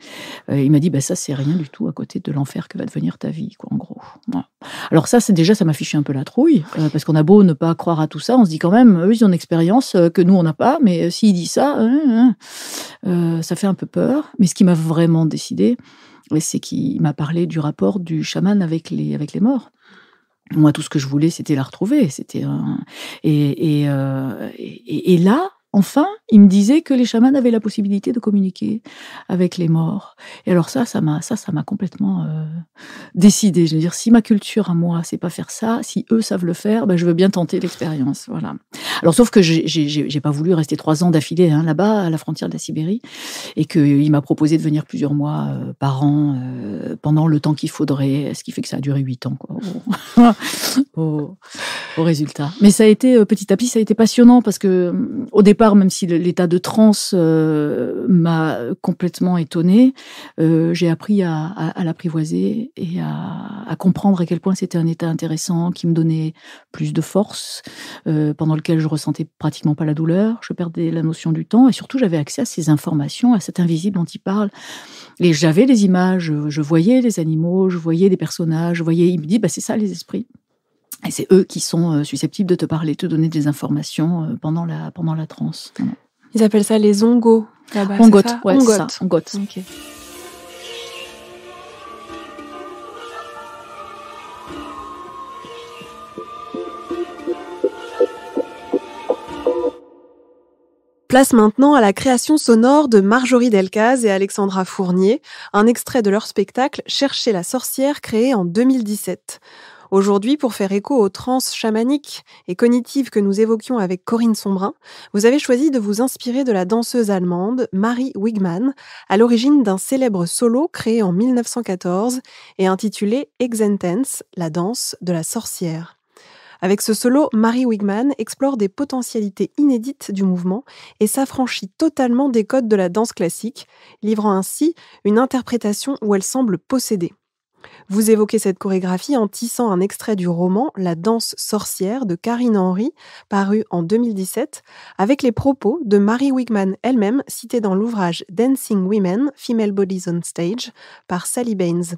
Euh, il m'a dit, bah, ça, c'est rien du tout à côté de l'enfer que va devenir ta vie, quoi, en gros. Alors ça, c'est déjà, ça m'a fiché un peu la trouille, euh, parce qu'on a beau ne pas croire à tout ça, on se dit quand même, eux, ils ont une expérience que nous, on n'a pas, mais s'il dit ça, hein, hein, ça fait un peu peur. Mais ce qui m'a vraiment décidé, c'est qu'il m'a parlé du rapport du chaman avec les morts moi, tout ce que je voulais, c'était la retrouver. C'était euh, euh, et, et, là, enfin, il me disait que les chamans avaient la possibilité de communiquer avec les morts. Et alors ça, ça m'a ça, m'a complètement euh, décidé. Je veux dire, si ma culture à moi, c'est pas faire ça, si eux savent le faire, ben, je veux bien tenter l'expérience. Voilà. Alors, sauf que j'ai pas voulu rester trois ans d'affilée hein, là-bas, à la frontière de la Sibérie, et qu'il m'a proposé de venir plusieurs mois euh, par an euh, pendant le temps qu'il faudrait, ce qui fait que ça a duré huit ans, au, résultat. Mais ça a été, euh, petit à petit, ça a été passionnant parce que, au départ, même si l'état de transe m'a complètement étonnée, j'ai appris à, l'apprivoiser et à, à, comprendre à quel point c'était un état intéressant qui me donnait plus de force, pendant lequel je ressentais pratiquement pas la douleur, je perdais la notion du temps et surtout j'avais accès à ces informations, à cet invisible dont il parle. Et j'avais les images, euh, je voyais les animaux, je voyais des personnages, je voyais, il me dit, bah, c'est ça les esprits. Et c'est eux qui sont euh, susceptibles de te parler, de te donner des informations euh, pendant la, pendant la transe. Ils appellent ça les ongos. Ongot, ouais, c'est ça. Place maintenant à la création sonore de Marjorie Delcaz et Alexandra Fournier, un extrait de leur spectacle Chercher la sorcière créé en 2017. Aujourd'hui, pour faire écho aux trans chamaniques et cognitives que nous évoquions avec Corinne Sombrin, vous avez choisi de vous inspirer de la danseuse allemande Marie Wigman, à l'origine d'un célèbre solo créé en 1914 et intitulé Exentence, la danse de la sorcière. Avec ce solo, Mary Wigman explore des potentialités inédites du mouvement et s'affranchit totalement des codes de la danse classique, livrant ainsi une interprétation où elle semble possédée. Vous évoquez cette chorégraphie en tissant un extrait du roman La danse sorcière de Karine Henry, paru en 2017, avec les propos de Mary Wigman elle-même cités dans l'ouvrage Dancing Women, Female Bodies on Stage par Sally Baines.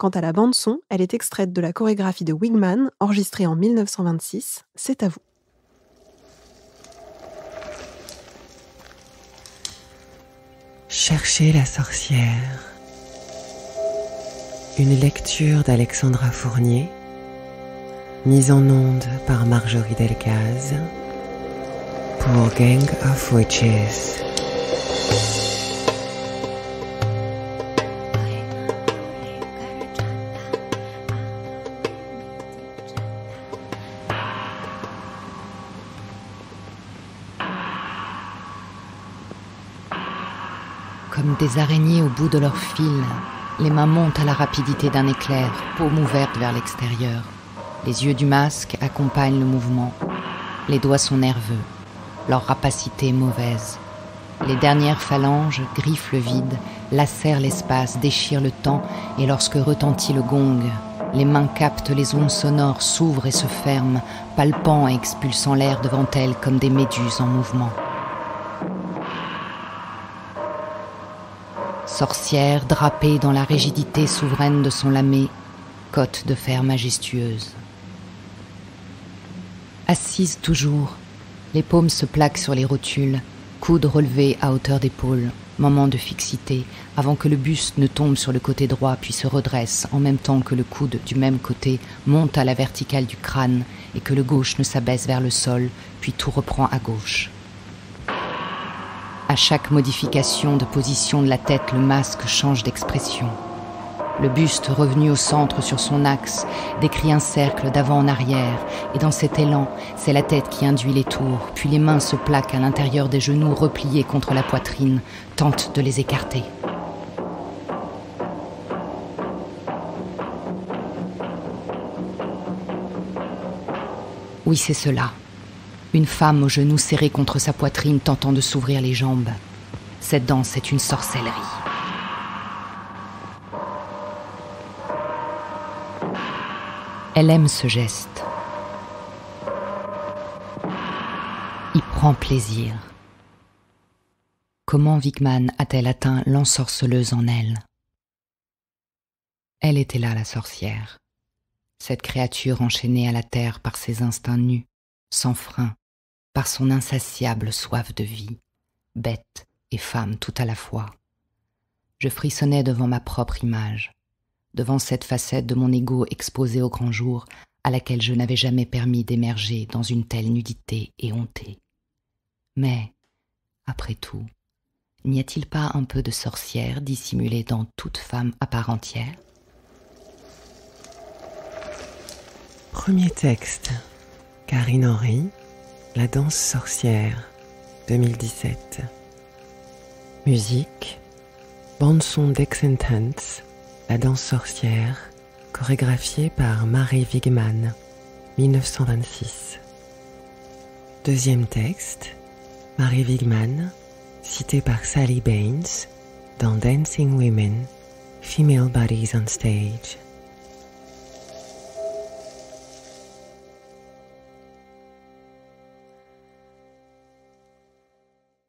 Quant à la bande-son, elle est extraite de la chorégraphie de Wigman, enregistrée en 1926. C'est à vous. Cherchez la sorcière. Une lecture d'Alexandra Fournier, mise en onde par Marjorie Delcaz pour Gang of Witches. Comme des araignées au bout de leur fil, les mains montent à la rapidité d'un éclair, paume ouverte vers l'extérieur. Les yeux du masque accompagnent le mouvement. Les doigts sont nerveux, leur rapacité mauvaise. Les dernières phalanges griffent le vide, lacèrent l'espace, déchirent le temps, et lorsque retentit le gong, les mains captent les ondes sonores, s'ouvrent et se ferment, palpant et expulsant l'air devant elles comme des méduses en mouvement. sorcière drapée dans la rigidité souveraine de son lamé, côte de fer majestueuse. Assise toujours, les paumes se plaquent sur les rotules, coude relevé à hauteur d'épaule, moment de fixité, avant que le buste ne tombe sur le côté droit puis se redresse en même temps que le coude du même côté monte à la verticale du crâne et que le gauche ne s'abaisse vers le sol, puis tout reprend à gauche. À chaque modification de position de la tête, le masque change d'expression. Le buste revenu au centre sur son axe décrit un cercle d'avant en arrière, et dans cet élan, c'est la tête qui induit les tours, puis les mains se plaquent à l'intérieur des genoux repliés contre la poitrine, tentent de les écarter. Oui, c'est cela. Une femme aux genoux serrés contre sa poitrine tentant de s'ouvrir les jambes. Cette danse est une sorcellerie. Elle aime ce geste. Il prend plaisir. Comment Wigman a-t-elle atteint l'ensorceleuse en elle Elle était là, la sorcière. Cette créature enchaînée à la terre par ses instincts nus, sans frein, par son insatiable soif de vie, bête et femme tout à la fois. Je frissonnais devant ma propre image, devant cette facette de mon ego exposée au grand jour, à laquelle je n'avais jamais permis d'émerger dans une telle nudité et hontée. Mais, après tout, n'y a-t-il pas un peu de sorcière dissimulée dans toute femme à part entière Premier texte, Karine Henry, la danse sorcière 2017. Musique, bande son d'Ex La danse sorcière, chorégraphiée par Marie Wigman, 1926. Deuxième texte, Marie Wigman, citée par Sally Baines dans Dancing Women, Female Bodies on Stage,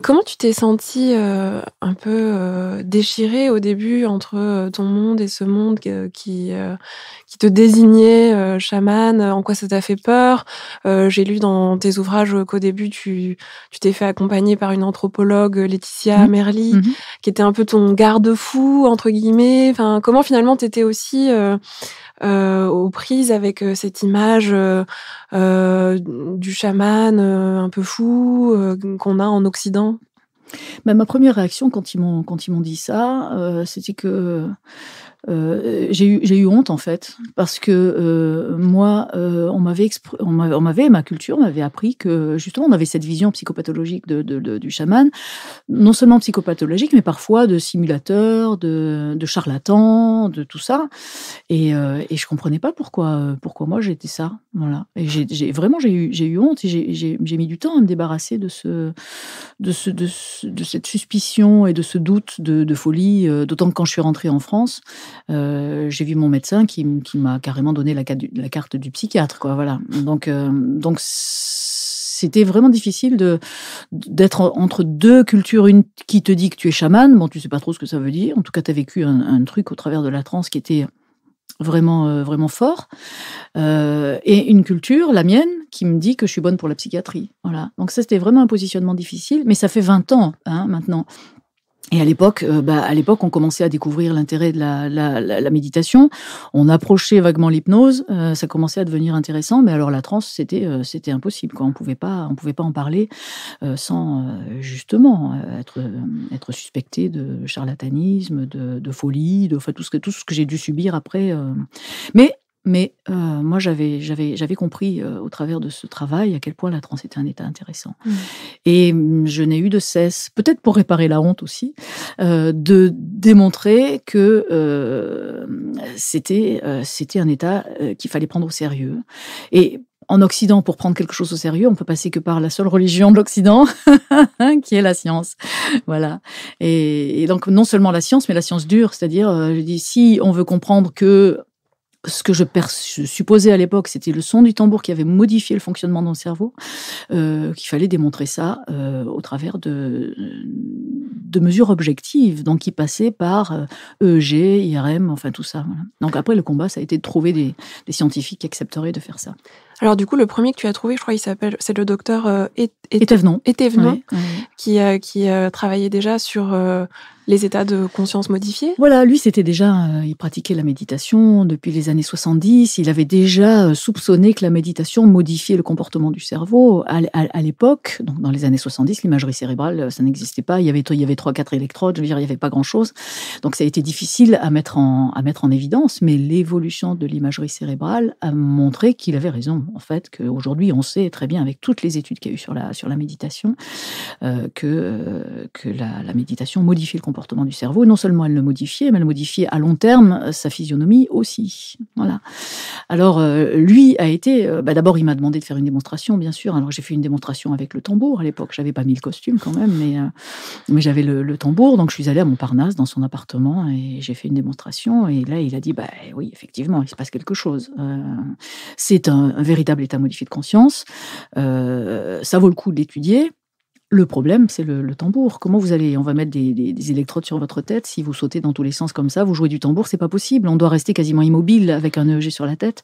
Comment tu t'es sentie euh, un peu déchiré euh, déchirée au début entre euh, ton monde et ce monde qui, qui te désignait chaman En quoi ça t'a fait peur J'ai lu dans tes ouvrages qu'au début, tu t'es fait accompagner par une anthropologue, Laetitia mmh. Merli, mmh. qui était un peu ton garde-fou, entre guillemets. Enfin, comment finalement tu étais aussi aux prises avec cette image du chaman un peu fou qu'on a en Occident bah, ma première réaction quand ils m'ont, quand ils m'ont dit ça, euh, c'était que euh, j'ai eu, eu, honte en fait, parce que euh, moi, euh, on m'avait, on m'avait, ma culture m'avait appris que justement on avait cette vision psychopathologique de, du chaman, non seulement psychopathologique, mais parfois de simulateur, de, charlatan, de tout ça. Et, et, je comprenais pas pourquoi, pourquoi moi j'étais ça. Voilà. Et j'ai, vraiment j'ai eu, eu honte et j'ai, mis du temps à me débarrasser de ce, de ce, de, cette suspicion et de ce doute de, folie, d'autant que quand je suis rentrée en France. Euh, j'ai vu mon médecin qui, m'a carrément donné la, carte du psychiatre, quoi. Voilà. Donc, euh, donc c'était vraiment difficile de d'être entre deux cultures, une qui te dit que tu es chamane. bon, tu sais pas trop ce que ça veut dire. En tout cas, tu as vécu un, truc au travers de la transe qui était vraiment euh, vraiment fort et une culture la mienne qui me dit que je suis bonne pour la psychiatrie voilà donc ça c'était vraiment un positionnement difficile mais ça fait 20 ans hein, maintenant et à l'époque, euh, bah, à l'époque, on commençait à découvrir l'intérêt de la, méditation. On approchait vaguement l'hypnose, euh, ça commençait à devenir intéressant. Mais alors la transe, c'était euh, c'était impossible. Quoi. On pouvait pas, on pouvait pas en parler sans justement être être suspecté de charlatanisme, de, folie, de enfin, tout ce que tout ce que j'ai dû subir après. Mais mais euh, moi, j'avais, j'avais, j'avais compris euh, au travers de ce travail à quel point la transe était un état intéressant. Mmh. Et mm, je n'ai eu de cesse, peut-être pour réparer la honte aussi, euh, de démontrer que euh, c'était, c'était un état qu'il fallait prendre au sérieux. Et en Occident, pour prendre quelque chose au sérieux, on peut passer que par la seule religion de l'Occident, qui est la science. Voilà. Et, et, donc, non seulement la science, mais la science dure. C'est-à-dire, je dis, si on veut comprendre que ce que je, supposais à l'époque, c'était le son du tambour qui avait modifié le fonctionnement d'un cerveau, euh, qu'il fallait démontrer ça euh, au travers de, mesures objectives, donc qui passaient par EEG, euh, IRM, enfin tout ça. Donc après, le combat, ça a été de trouver des, scientifiques qui accepteraient de faire ça. Alors du coup, le premier que tu as trouvé, je crois, il s'appelle, c'est le docteur euh, qui, qui travaillait déjà sur les états de conscience modifiés Voilà, lui, c'était déjà, euh, il pratiquait la méditation depuis les années 70. Il avait déjà euh, soupçonné que la méditation modifiait le comportement du cerveau à, l'époque. Donc, dans les années 70, l'imagerie cérébrale, euh, ça n'existait pas. Il y avait, il y 3-4 électrodes, je veux dire, il n'y avait pas grand-chose. Donc, ça a été difficile à mettre en, à mettre en évidence, mais l'évolution de l'imagerie cérébrale a montré qu'il avait raison. En fait, qu'aujourd'hui, on sait très bien, avec toutes les études qu'il y a eu sur la, sur la méditation, que, que la, la méditation modifie le comportement du cerveau. Non seulement elle le modifiait, mais elle modifiait à long terme euh, sa physionomie aussi. Voilà. Alors, euh, lui a été. Euh, bah, d'abord, il m'a demandé de faire une démonstration, bien sûr. Alors, j'ai fait une démonstration avec le tambour à l'époque. J'avais pas mis le costume quand même, mais, mais j'avais le, tambour. Donc, je suis allée à Montparnasse dans son appartement et j'ai fait une démonstration. Et là, il a dit bah, Oui, effectivement, il se passe quelque chose. C'est un, un, véritable état modifié de conscience. ça vaut le coup de l'étudier. Le problème, c'est le, tambour. Comment vous allez On va mettre des, électrodes sur votre tête. Si vous sautez dans tous les sens comme ça, vous jouez du tambour, c'est pas possible. On doit rester quasiment immobile avec un EEG sur la tête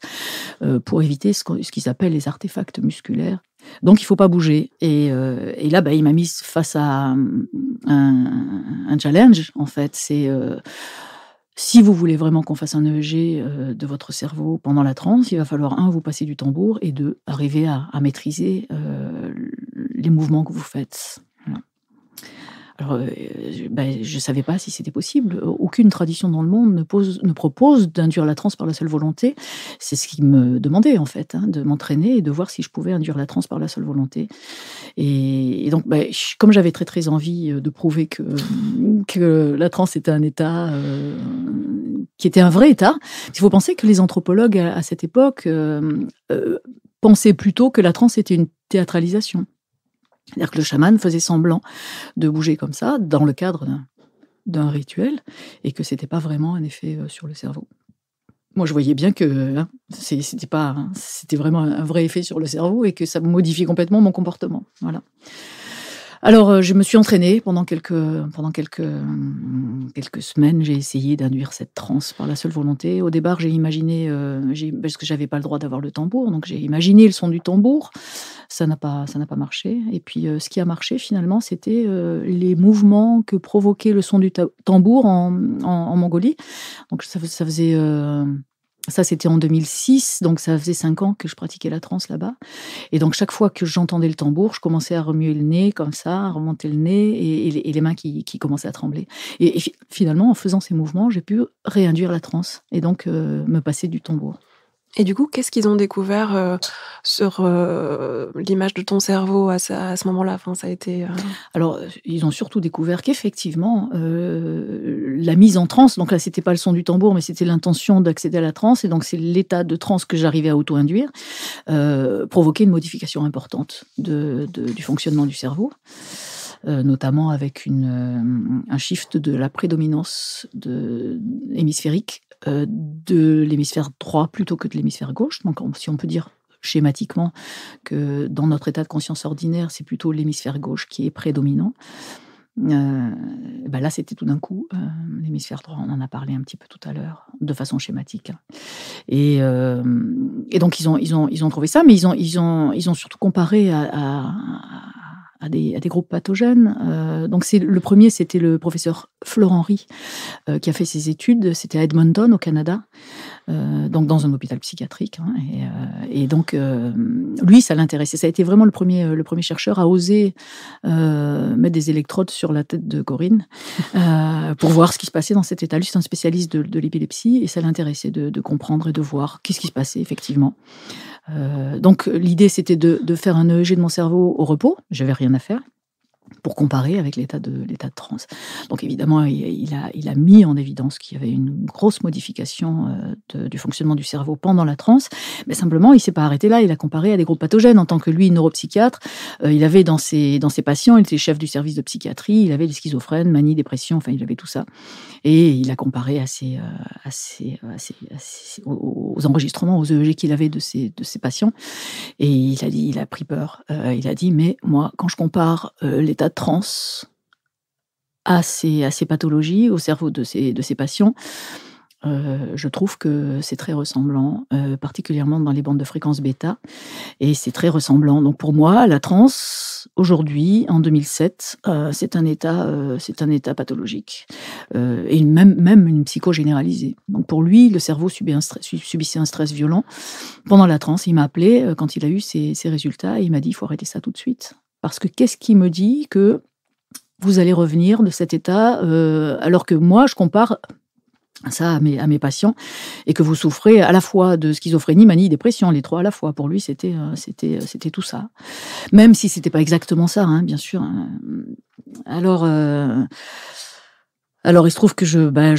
euh, pour éviter ce qu'ils appellent les artefacts musculaires. Donc il faut pas bouger. Et, euh, là, bah, il m'a mis face à euh, un, challenge, en fait. C'est. si vous voulez vraiment qu'on fasse un EEG de votre cerveau pendant la transe, il va falloir, un, vous passer du tambour, et deux, arriver à, maîtriser euh, les mouvements que vous faites. Alors, euh, je ne ben, savais pas si c'était possible. Aucune tradition dans le monde ne, pose, ne propose d'induire la transe par la seule volonté. C'est ce qui me demandait, en fait, hein, de m'entraîner et de voir si je pouvais induire la transe par la seule volonté. Et, donc, ben, comme j'avais très, très envie euh, de prouver que, que la transe était un état euh, qui était un vrai état, il faut penser que les anthropologues à, cette époque pensaient plutôt que la transe était une théâtralisation. C'est-à-dire que le chaman faisait semblant de bouger comme ça dans le cadre d'un rituel et que c'était pas vraiment un effet euh, sur le cerveau. Moi, je voyais bien que hein, c'était pas, hein, c'était vraiment un vrai effet sur le cerveau et que ça modifiait complètement mon comportement. Voilà. Alors, euh, je me suis entraînée pendant quelques, pendant quelques, euh, quelques semaines. J'ai essayé d'induire cette transe par la seule volonté. Au départ, j'ai imaginé, euh, parce que j'avais pas le droit d'avoir le tambour, donc j'ai imaginé le son du tambour. Ça n'a pas, ça n'a pas marché. Et puis, ce qui a marché finalement, c'était les mouvements que provoquait le son du tambour en, Mongolie. Donc, ça faisait ça, c'était en 2006, donc ça faisait cinq ans que je pratiquais la transe là-bas. Et donc, chaque fois que j'entendais le tambour, je commençais à remuer le nez comme ça, à remonter le nez et, les, mains qui, commençaient à trembler. Et, finalement, en faisant ces mouvements, j'ai pu réinduire la transe et donc euh, me passer du tambour. Et du coup, qu'est-ce qu'ils ont découvert euh, sur euh, l'image de ton cerveau à, ce moment-là enfin, ça a été, euh, Alors, ils ont surtout découvert qu'effectivement, la mise en transe, donc là, c'était pas le son du tambour, mais c'était l'intention d'accéder à la transe, et donc c'est l'état de transe que j'arrivais à auto-induire, provoquait une modification importante de, de, du fonctionnement du cerveau notamment avec une, un shift de la prédominance de, hémisphérique euh, de l'hémisphère droit plutôt que de l'hémisphère gauche. Donc, si on peut dire schématiquement que dans notre état de conscience ordinaire, c'est plutôt l'hémisphère gauche qui est prédominant. Euh, ben là, c'était tout d'un coup euh, l'hémisphère droit. On en a parlé un petit peu tout à l'heure, de façon schématique. Et, donc ils ont, ils ont, ils ont trouvé ça, mais ils ont, ils ont, ils ont surtout comparé à, à des, groupes pathogènes. Euh, donc c'est le premier, c'était le professeur Florent Henry euh, qui a fait ses études. C'était à Edmonton au Canada, euh, donc dans un hôpital psychiatrique. Hein. et, donc lui, ça l'intéressait. Ça a été vraiment le premier, le premier chercheur à oser mettre des électrodes sur la tête de Corinne pour voir ce qui se passait dans cet état. Lui, c'est un spécialiste de, l'épilepsie et ça l'intéressait de, comprendre et de voir qu'est-ce qui se passait effectivement. donc l'idée, c'était de, de, faire un EEG de mon cerveau au repos. J'avais rien rien à faire pour comparer avec l'état de l'état de transe. Donc évidemment, il a, il a mis en évidence qu'il y avait une grosse modification euh, de, du fonctionnement du cerveau pendant la transe, mais simplement, il s'est pas arrêté là. Il a comparé à des groupes pathogènes. En tant que lui, neuropsychiatre, euh, il avait dans ses dans ses patients, il était chef du service de psychiatrie, il avait les schizophrènes, manie, dépression, enfin, il avait tout ça, et il a comparé à ses, euh, à à aux, enregistrements, aux EEG qu'il avait de ses de ses patients, et il a dit, il a pris peur. il a dit, mais moi, quand je compare les état de transe à ces, pathologies, au cerveau de ces, de ces patients. Euh, je trouve que c'est très ressemblant, euh, particulièrement dans les bandes de fréquence bêta. Et c'est très ressemblant. Donc pour moi, la transe, aujourd'hui, en 2007, euh, c'est un, état, c'est un état pathologique. et même, même une psychogénéralisée. Donc pour lui, le cerveau subit subissait un stress violent. Pendant la transe, il m'a appelé quand il a eu ses, ses résultats. il m'a dit il faut arrêter ça tout de suite. Parce que qu'est-ce qui me dit que vous allez revenir de cet état, euh, alors que moi, je compare ça à mes, patients, et que vous souffrez à la fois de schizophrénie, manie, dépression, les trois à la fois. Pour lui, c'était euh, c'était euh, c'était tout ça. Même si c'était pas exactement ça, hein, bien sûr. Hein. Alors, alors, il se trouve que je ben,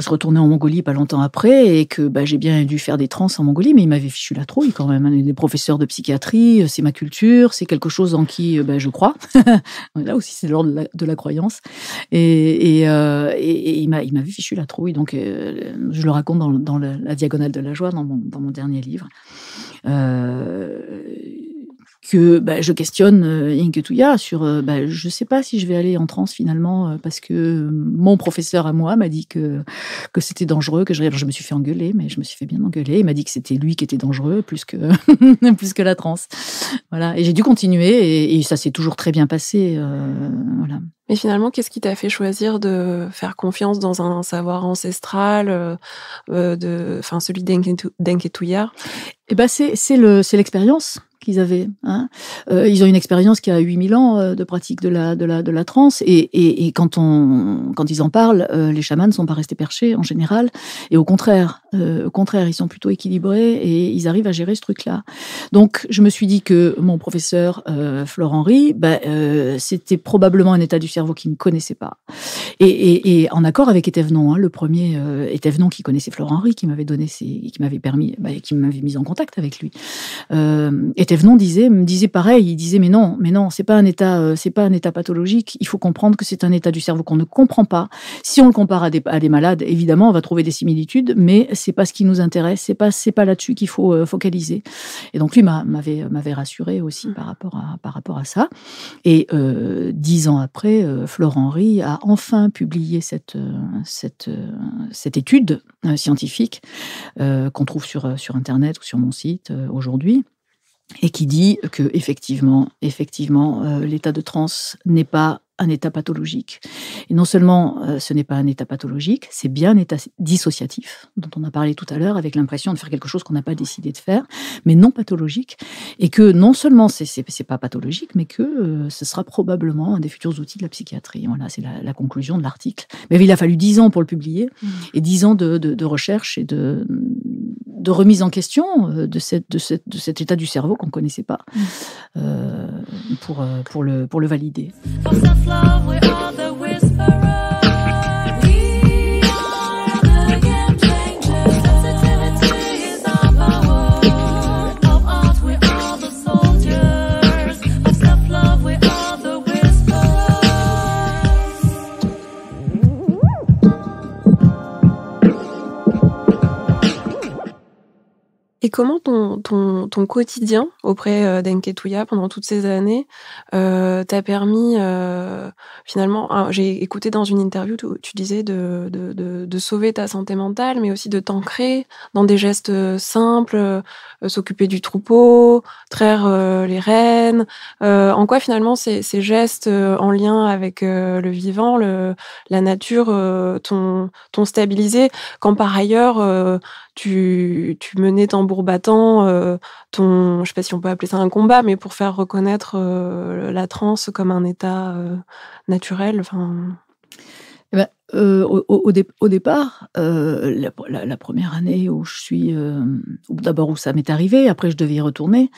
se retourner en Mongolie pas longtemps après et que bah, j'ai bien dû faire des trans en Mongolie, mais il m'avait fichu la trouille quand même. des hein. professeurs de psychiatrie, euh, c'est ma culture, c'est quelque chose en qui euh, bah, je crois. Là aussi, c'est l'ordre de, la croyance. Et, et, euh, et, il m'avait fichu la trouille. Donc, euh, je le raconte dans, la, diagonale de la joie, dans mon, dans mon dernier livre. Euh, que bah, je questionne euh, Inketuya sur euh, bah, je ne sais pas si je vais aller en transe finalement euh, parce que mon professeur à moi m'a dit que, que c'était dangereux, que je... je me suis fait engueuler, mais je me suis fait bien engueuler. Il m'a dit que c'était lui qui était dangereux plus que, plus que la transe. Voilà. Et j'ai dû continuer et, ça s'est toujours très bien passé. voilà. Mais finalement, qu'est-ce qui t'a fait choisir de faire confiance dans un savoir ancestral, de, enfin celui d'Inketuya Eh ben, c'est l'expérience ils avaient. Hein. Euh, ils ont une expérience qui a 8000 ans euh, de pratique de la, de la, de la transe. Et, et, et quand, on, quand ils en parlent, euh, les chamans ne sont pas restés perchés en général. Et au contraire, au contraire, ils sont plutôt équilibrés et ils arrivent à gérer ce truc-là. Donc, je me suis dit que mon professeur, Florent Henri, c'était probablement un état du cerveau qu'il ne connaissait pas. Et, et en accord avec Etévenon, hein, le premier Etévenon qui connaissait Florent Henry, qui m'avait donné ses, qui m'avait permis, ben, qui m'avait mis en contact avec lui. Euh, Thévenon disait, me disait pareil. Il disait mais non, mais non, c'est pas un état, euh, c'est pas un état pathologique. Il faut comprendre que c'est un état du cerveau qu'on ne comprend pas. Si on le compare à des, malades, évidemment, on va trouver des similitudes, mais c'est pas ce qui nous intéresse. C'est pas, c'est pas là-dessus qu'il faut euh, focaliser. Et donc lui m'avait euh, m'avait rassuré aussi mmh. par rapport à ça. Et dix ans après, Florent Henry a enfin publié cette étude scientifique qu'on trouve sur internet ou sur mon site aujourd'hui et qui dit que effectivement, effectivement, euh, l'état de transe n'est pas un état pathologique. Et non seulement euh, ce n'est pas un état pathologique, c'est bien un état dissociatif, dont on a parlé tout à l'heure, avec l'impression de faire quelque chose qu'on n'a pas décidé de faire, mais non pathologique. Et que non seulement c'est, n'est pas pathologique, mais que euh, ce sera probablement un des futurs outils de la psychiatrie. Voilà, c'est la, conclusion de l'article. Mais il a fallu dix ans pour le publier, mmh. et dix ans de, de recherche et de, de remise en question euh, de, cet état du cerveau qu'on ne connaissait pas mm. euh, euh, pour le valider. Et comment ton, ton, ton quotidien auprès euh, d'Enketuya pendant toutes ces années euh, t'a permis, euh, finalement, j'ai écouté dans une interview, tu, tu disais, de, de, de, de, sauver ta santé mentale, mais aussi de t'ancrer dans des gestes euh, simples, euh, s'occuper du troupeau, traire les rennes. en quoi, finalement, ces, ces, gestes en lien avec le vivant, le, la nature, t'ont stabilisé quand, par ailleurs, tu, menais tambour battant euh, ton, je sais pas si on peut appeler ça un combat, mais pour faire reconnaître euh, la transe comme un état euh, naturel. Enfin. Eh ben, euh, au, départ, euh, la, première année où je suis, euh, d'abord où ça m'est arrivé, après je devais y retourner.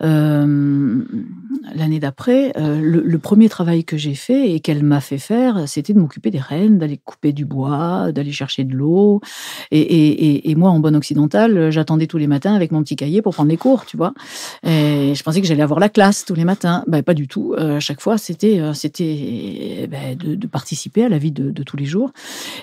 L'année d'après, le, premier travail que j'ai fait et qu'elle m'a fait faire, c'était de m'occuper des rennes, d'aller couper du bois, d'aller chercher de l'eau. Et, moi, en bonne occidentale, j'attendais tous les matins avec mon petit cahier pour prendre les cours, tu vois. Et je pensais que j'allais avoir la classe tous les matins. Ben, pas du tout. à chaque fois, c'était eh ben, de, participer à la vie de tous les jours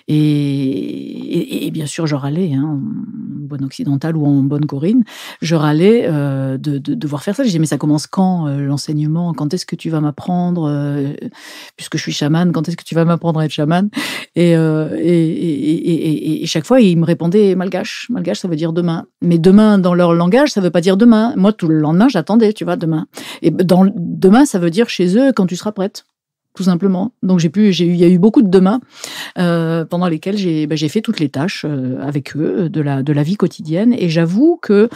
et, bien sûr, je râlais, hein, en bonne occidentale ou en bonne corine, je râlais euh, de, devoir faire ça. J'ai disais, mais ça commence quand euh, l'enseignement Quand est-ce que tu vas m'apprendre euh, Puisque je suis chamane, quand est-ce que tu vas m'apprendre à être chamane et, et, chaque fois, ils me répondaient malgache. Malgache, ça veut dire demain. Mais demain, dans leur langage, ça ne veut pas dire demain. Moi, tout le lendemain, j'attendais, tu vois, demain. Et ben, dans, demain, ça veut dire chez eux quand tu seras prête tout simplement. Donc j'ai pu, j'ai eu, il y a eu beaucoup de demain euh, pendant lesquels bah, j'ai, fait toutes les tâches euh, avec eux euh, de la de la vie quotidienne. Et j'avoue que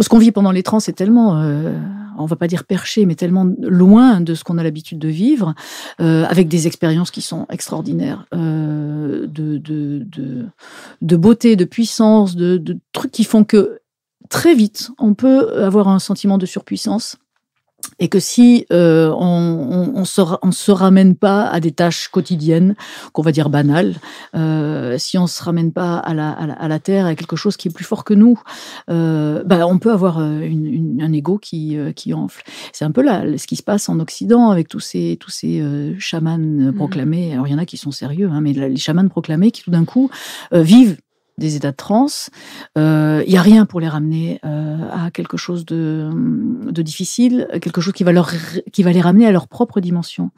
ce qu'on vit pendant les trans est tellement, euh, on va pas dire perché, mais tellement loin de ce qu'on a l'habitude de vivre, avec des expériences qui sont extraordinaires, de, de, beauté, de puissance, de, de trucs qui font que très vite on peut avoir un sentiment de surpuissance et que si euh, on, on, on, se, ramène pas à des tâches quotidiennes, qu'on va dire banales, euh, si on se ramène pas à la, à, la, terre, à quelque chose qui est plus fort que nous, euh, bah, on peut avoir euh, un ego qui, euh, qui enfle. C'est un peu là ce qui se passe en Occident avec tous ces, tous ces chamans mm. proclamés. Alors il y en a qui sont sérieux, hein, mais les chamans proclamés qui tout d'un coup vivent des états de transe. Il euh, n'y a rien pour les ramener euh, à quelque chose de, difficile, quelque chose qui va, leur, qui va les ramener à leur propre dimension.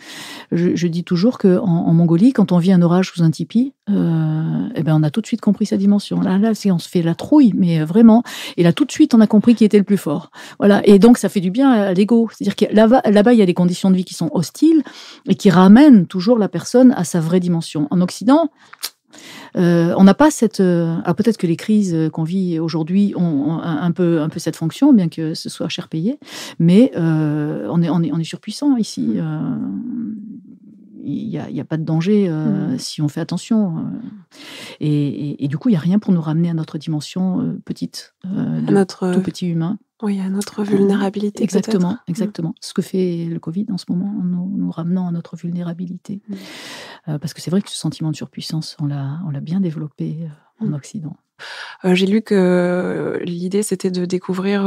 Je, dis toujours qu'en en, Mongolie, quand on vit un orage sous un tipi, euh, eh ben on a tout de suite compris sa dimension. Là, on se fait la trouille, mais vraiment. Et là, tout de suite, on a compris qui était le plus fort. Voilà. Et donc, ça fait du bien à l'ego. C'est-à-dire que là-bas, il y a des conditions de vie qui sont hostiles et qui ramènent toujours la personne à sa vraie dimension. En Occident, euh, on n'a pas cette. Euh, ah, peut-être que les crises euh, qu'on vit aujourd'hui ont, un, peu, un peu cette fonction, bien que ce soit cher payé, mais on, est, on, est, surpuissant ici. Mm. Il n'y a, pas de danger mm. si on fait attention. Et, du coup, il n'y a rien pour nous ramener à notre dimension petite, notre tout petit humain. Oui, à notre vulnérabilité. Exactement, mm. exactement. Ce que fait le Covid en ce moment, nous, ramenant à notre vulnérabilité. Mm. Euh, parce que c'est vrai que ce sentiment de surpuissance, on l'a, on l'a bien développé euh, en mm. Occident. Euh, j'ai lu que l'idée c'était de découvrir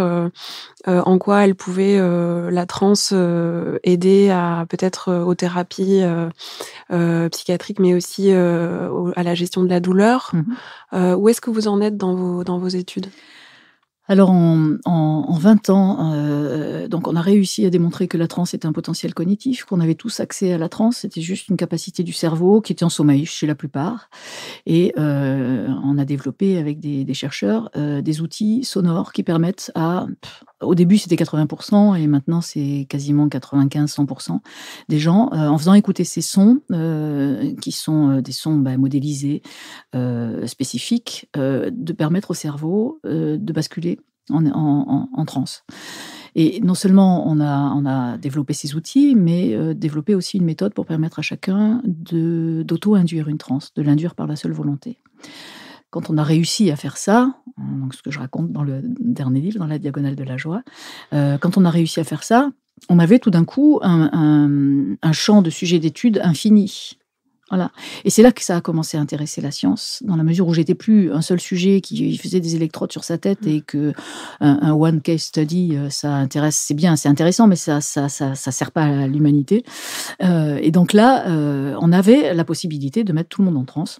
en quoi elle pouvait la transe aider à peut-être aux thérapies psychiatriques, mais aussi à la gestion de la douleur. Mm-hmm. où est-ce que vous en êtes dans dans vos études alors en, 20 ans, euh, donc on a réussi à démontrer que la transe était un potentiel cognitif, qu'on avait tous accès à la transe, c'était juste une capacité du cerveau qui était en sommeil chez la plupart. Et euh, on a développé avec des, chercheurs euh, des outils sonores qui permettent à au début, c'était 80% et maintenant, c'est quasiment 95-100% des gens, euh, en faisant écouter ces sons, euh, qui sont euh, des sons bah, modélisés, spécifiques, de permettre au cerveau de basculer en, en, transe. Et non seulement on a, développé ces outils, mais développé aussi une méthode pour permettre à chacun d'auto-induire une transe, de l'induire par la seule volonté. Quand on a réussi à faire ça, hein, donc ce que je raconte dans le dernier livre, dans la diagonale de la joie, euh, quand on a réussi à faire ça, on avait tout d'un coup un, champ de sujets d'études infini. Voilà. Et c'est là que ça a commencé à intéresser la science, dans la mesure où j'étais plus un seul sujet qui faisait des électrodes sur sa tête et que un, one case study, euh, ça intéresse, c'est bien, c'est intéressant, mais ça, ça, sert pas à l'humanité. Euh, et donc là, on avait la possibilité de mettre tout le monde en transe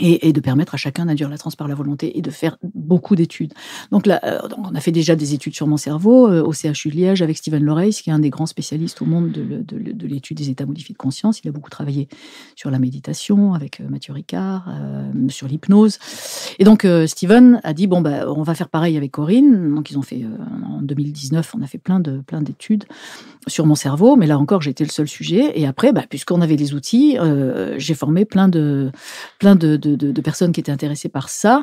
et, de permettre à chacun d'induire la transe par la volonté et de faire beaucoup d'études. Donc là, euh, on a fait déjà des études sur mon cerveau euh, au CHU de Liège avec Stephen ce qui est un des grands spécialistes au monde de, l'étude des états modifiés de conscience. Il a beaucoup travaillé sur la méditation avec euh, Mathieu Ricard, sur l'hypnose. Et donc Stephen a dit bon bah on va faire pareil avec Corinne. Donc ils ont fait en 2019, on a fait plein de plein d'études sur mon cerveau, mais là encore j'étais le seul sujet. Et après, bah, puisqu'on avait les outils, j'ai formé plein de plein de de, personnes qui étaient intéressées par ça.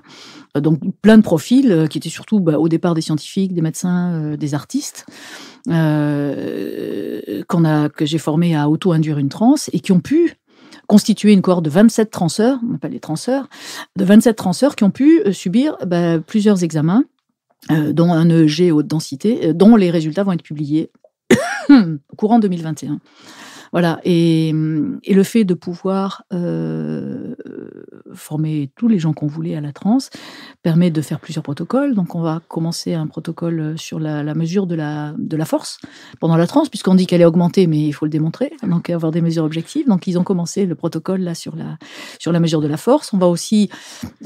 Euh, donc plein de profils euh, qui étaient surtout bah, au départ des scientifiques, des médecins, euh, des artistes. qu'on a, que j'ai formé à auto-induire une transe et qui ont pu constituer une cohorte de 27 transeurs, on appelle les transeurs, de 27 transeurs qui ont pu subir bah, plusieurs examens, dont un EEG haute densité, dont les résultats vont être publiés courant 2021. Voilà, et, le fait de pouvoir euh, former tous les gens qu'on voulait à la transe, permet de faire plusieurs protocoles. Donc on va commencer un protocole euh, sur la, mesure de la, force pendant la transe, puisqu'on dit qu'elle est augmentée, mais il faut le démontrer, donc avoir des mesures objectives. Donc ils ont commencé le protocole là sur la, sur la mesure de la force. On va aussi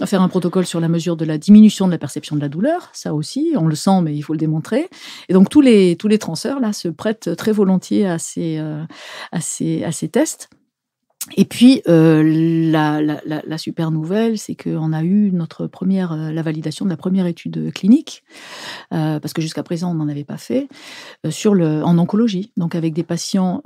faire un protocole sur la mesure de la diminution de la perception de la douleur, ça aussi, on le sent, mais il faut le démontrer. Et donc tous les, tous les transeurs là se prêtent très volontiers à ces, euh, à ces, à ces tests. Et puis, euh, la, super nouvelle, c'est qu'on a eu notre première, euh, la validation de la première étude clinique, euh, parce que jusqu'à présent, on n'en avait pas fait, sur le, en oncologie, donc avec des patients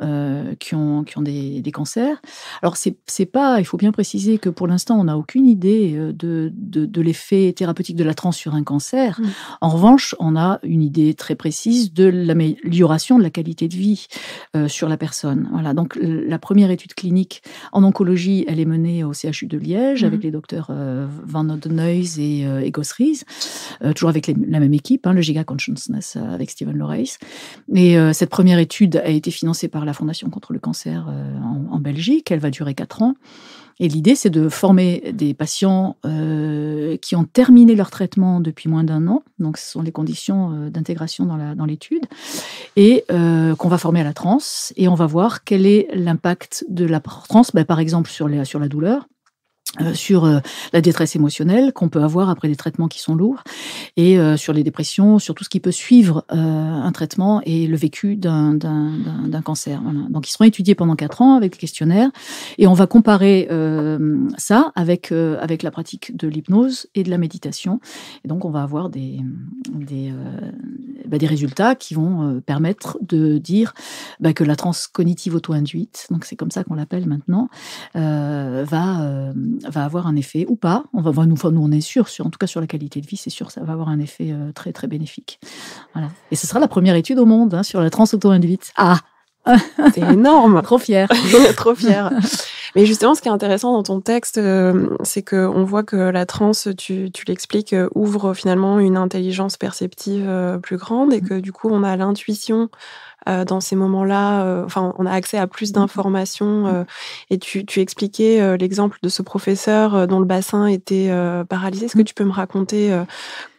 qui ont, qui ont des, cancers. Alors, c'est, pas, il faut bien préciser que pour l'instant, on n'a aucune idée de, de, l'effet thérapeutique de la trans sur un cancer. Mmh. En revanche, on a une idée très précise de l'amélioration de la qualité de vie sur la personne. Voilà, donc la première étude clinique en oncologie, elle est menée au CHU de Liège avec mhm. les docteurs euh, Van Odenhuis et, euh, et euh, toujours avec la même équipe, hein, le Giga Consciousness avec Stephen Lorais. Et cette première étude a été financée par la Fondation contre le cancer en, en Belgique. Elle va durer quatre ans. Et l'idée, c'est de former des patients euh, qui ont terminé leur traitement depuis moins d'un an. Donc, ce sont les conditions euh, d'intégration dans l'étude. Dans et euh, qu'on va former à la transe. Et on va voir quel est l'impact de la transe, bah, par exemple, sur, les, sur la douleur euh, sur euh, la détresse émotionnelle qu'on peut avoir après des traitements qui sont lourds et euh, sur les dépressions, sur tout ce qui peut suivre un traitement et le vécu d'un cancer. Voilà. Donc ils seront étudiés pendant 4 ans avec des questionnaires et on va comparer ça avec, avec la pratique de l'hypnose et de la méditation. Et donc on va avoir des, des, bah, des résultats qui vont permettre de dire bah, que la transcognitive cognitive auto-induite, donc c'est comme ça qu'on l'appelle maintenant, va euh, va avoir un effet ou pas. On va, nous, on est sûr, sur, en tout cas sur la qualité de vie, c'est sûr, ça va avoir un effet euh, très très bénéfique. Voilà. Et ce sera la première étude au monde hein, sur la transe auto Ah, c'est énorme. Trop fière. Trop fière. Mais justement, ce qui est intéressant dans ton texte, euh, c'est qu'on voit que la transe, tu, tu l'expliques, ouvre finalement une intelligence perceptive plus grande et mm. que du coup, on a l'intuition euh, dans ces moments-là, euh, enfin, on a accès à plus mmh. d'informations. Euh, mmh. et tu, tu expliquais l'exemple de ce professeur dont le bassin était paralysé. Est-ce que mmh. tu peux me raconter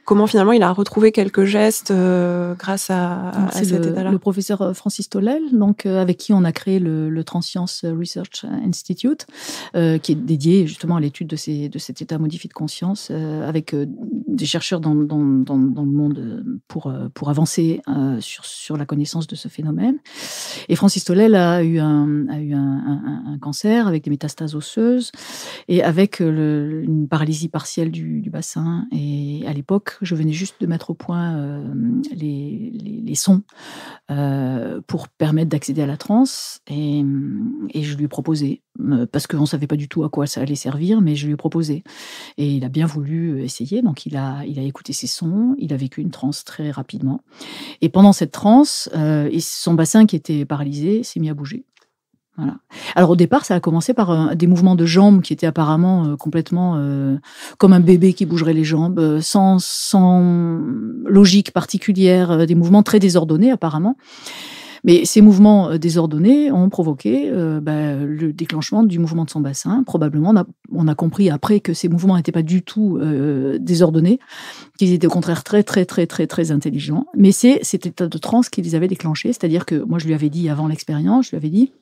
comment finalement il a retrouvé quelques gestes euh, grâce à, ah, cet état-là. Le professeur euh, Francis Tollel, donc euh, avec qui on a créé le, le Research Institute, qui est dédié justement à l'étude de, ces, de cet état modifié de conscience, avec des chercheurs dans, dans, dans, le monde pour, pour avancer sur, sur la connaissance de ce phénomène. Et Francis Tollel a eu un, a eu un, un, un cancer avec des métastases osseuses et avec le, une paralysie partielle du, du bassin. Et à l'époque, je venais juste de mettre au point euh, les, sons euh, pour permettre d'accéder à la transe. Et, je lui proposais proposé, euh, parce qu'on ne savait pas du tout à quoi ça allait servir, mais je lui ai proposé. Et il a bien voulu essayer. Donc il a, il a écouté ses sons, il a vécu une transe très rapidement. Et pendant cette transe, son bassin qui était paralysé s'est mis à bouger. Alors au départ, ça a commencé par euh, des mouvements de jambes qui étaient apparemment euh, complètement euh, comme un bébé qui bougerait les jambes, sans, logique particulière, des mouvements très désordonnés apparemment. Mais ces mouvements désordonnés ont provoqué bah, le déclenchement du mouvement de son bassin. Probablement, on a, on a compris après que ces mouvements n'étaient pas du tout désordonnés, qu'ils étaient au contraire très, très, très, très, très intelligents. Mais c'est cet état de transe qui les avait déclenchés. C'est-à-dire que moi, je lui avais dit avant l'expérience, je lui avais dit,